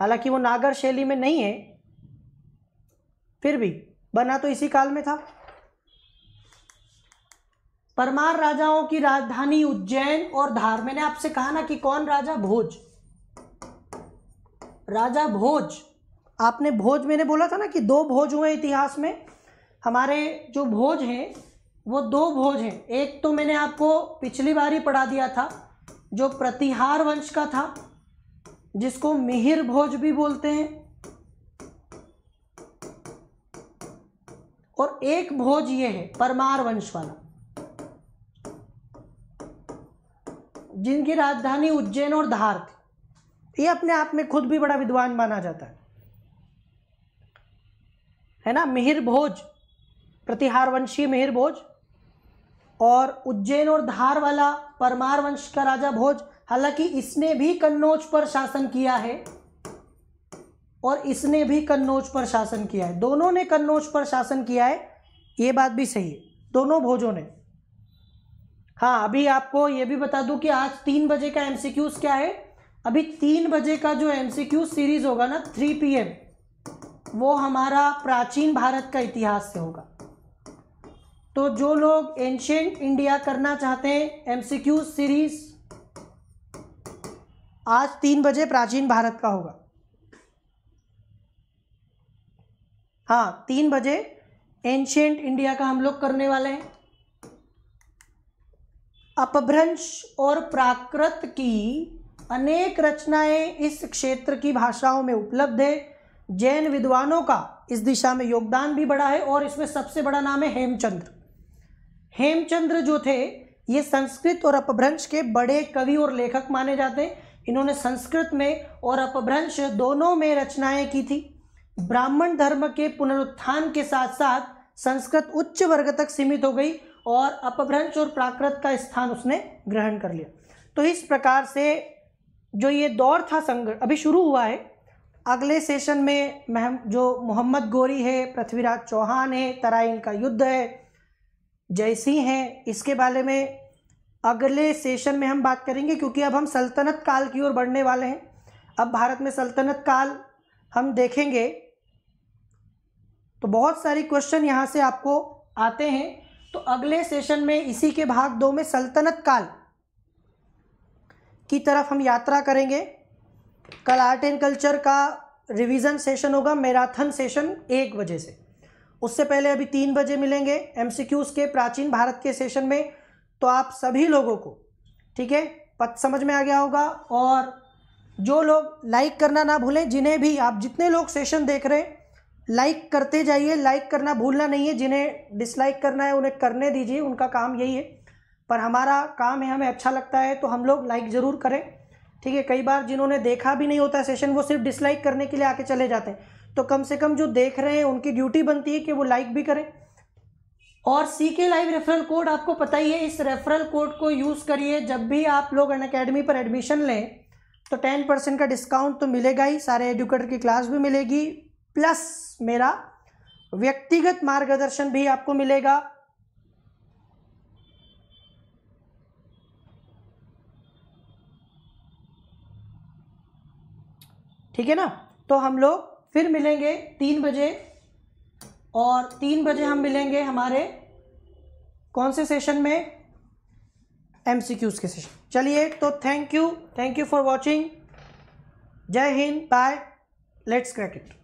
हालांकि वो नागर शैली में नहीं है फिर भी बना तो इसी काल में था परमार राजाओं की राजधानी उज्जैन और धार मैंने आपसे कहा ना कि कौन राजा भोज राजा भोज आपने भोज मैंने बोला था ना कि दो भोज हुए इतिहास में हमारे जो भोज हैं वो दो भोज हैं एक तो मैंने आपको पिछली बार ही पढ़ा दिया था जो प्रतिहार वंश का था जिसको मिहिर भोज भी बोलते हैं और एक भोज ये है परमार वंश वाला जिनकी राजधानी उज्जैन और धार थी ये अपने आप में खुद भी बड़ा विद्वान माना जाता है है ना मिहिर भोज प्रतिहार वंशी मिहिर भोज और उज्जैन और धार वाला परमार वंश का राजा भोज हालांकि इसने भी कन्नौज पर शासन किया है और इसने भी कन्नौज पर शासन किया है दोनों ने कन्नौज पर शासन किया है ये बात भी सही है दोनों भोजों ने हाँ अभी आपको ये भी बता दूं कि आज तीन बजे का एमसीक्यूज क्या है अभी तीन बजे का जो एम सीरीज होगा ना थ्री पी वो हमारा प्राचीन भारत का इतिहास से होगा तो जो लोग एंशेंट इंडिया करना चाहते हैं एम सीरीज आज तीन बजे प्राचीन भारत का होगा हाँ तीन बजे एंशेंट इंडिया का हम लोग करने वाले हैं अपभ्रंश और प्राकृत की अनेक रचनाएं इस क्षेत्र की भाषाओं में उपलब्ध है जैन विद्वानों का इस दिशा में योगदान भी बड़ा है और इसमें सबसे बड़ा नाम है हेमचंद्र हेमचंद्र जो थे ये संस्कृत और अपभ्रंश के बड़े कवि और लेखक माने जाते हैं इन्होंने संस्कृत में और अपभ्रंश दोनों में रचनाएं की थी ब्राह्मण धर्म के पुनरुत्थान के साथ साथ संस्कृत उच्च वर्ग तक सीमित हो गई और अपभ्रंश और प्राकृत का स्थान उसने ग्रहण कर लिया तो इस प्रकार से जो ये दौर था संघर्ष अभी शुरू हुआ है अगले सेशन में महम जो मोहम्मद गोरी है पृथ्वीराज चौहान है तराइन का युद्ध है जयसिंह हैं इसके बारे में अगले सेशन में हम बात करेंगे क्योंकि अब हम सल्तनत काल की ओर बढ़ने वाले हैं अब भारत में सल्तनत काल हम देखेंगे तो बहुत सारी क्वेश्चन यहाँ से आपको आते हैं तो अगले सेशन में इसी के भाग दो में सल्तनत काल की तरफ हम यात्रा करेंगे कल आर्ट एंड कल्चर का रिवीजन सेशन होगा मैराथन सेशन एक बजे से उससे पहले अभी तीन बजे मिलेंगे एमसीक्यूज के प्राचीन भारत के सेशन में तो आप सभी लोगों को ठीक है पत समझ में आ गया होगा और जो लोग लाइक करना ना भूलें जिन्हें भी आप जितने लोग सेशन देख रहे हैं लाइक करते जाइए लाइक करना भूलना नहीं है जिन्हें डिसलाइक करना है उन्हें करने दीजिए उनका काम यही है पर हमारा काम है हमें अच्छा लगता है तो हम लोग लाइक ज़रूर करें ठीक है कई बार जिन्होंने देखा भी नहीं होता सेशन वो सिर्फ डिसलाइक करने के लिए आके चले जाते हैं तो कम से कम जो देख रहे हैं उनकी ड्यूटी बनती है कि वो लाइक भी करें और सी के लाइव रेफरल कोड आपको पता ही है इस रेफरल कोड को यूज़ करिए जब भी आप लोग अन अकेडमी पर एडमिशन लें तो टेन परसेंट का डिस्काउंट तो मिलेगा ही सारे एडुकेटर की क्लास भी मिलेगी प्लस मेरा व्यक्तिगत मार्गदर्शन भी आपको मिलेगा ठीक है ना तो हम लोग फिर मिलेंगे तीन बजे और तीन बजे हम मिलेंगे हमारे कौन से सेशन में एम सी क्यूज़ के सेशन चलिए तो thank you thank you for watching जय हिंद बाय लेट्स क्रैक इट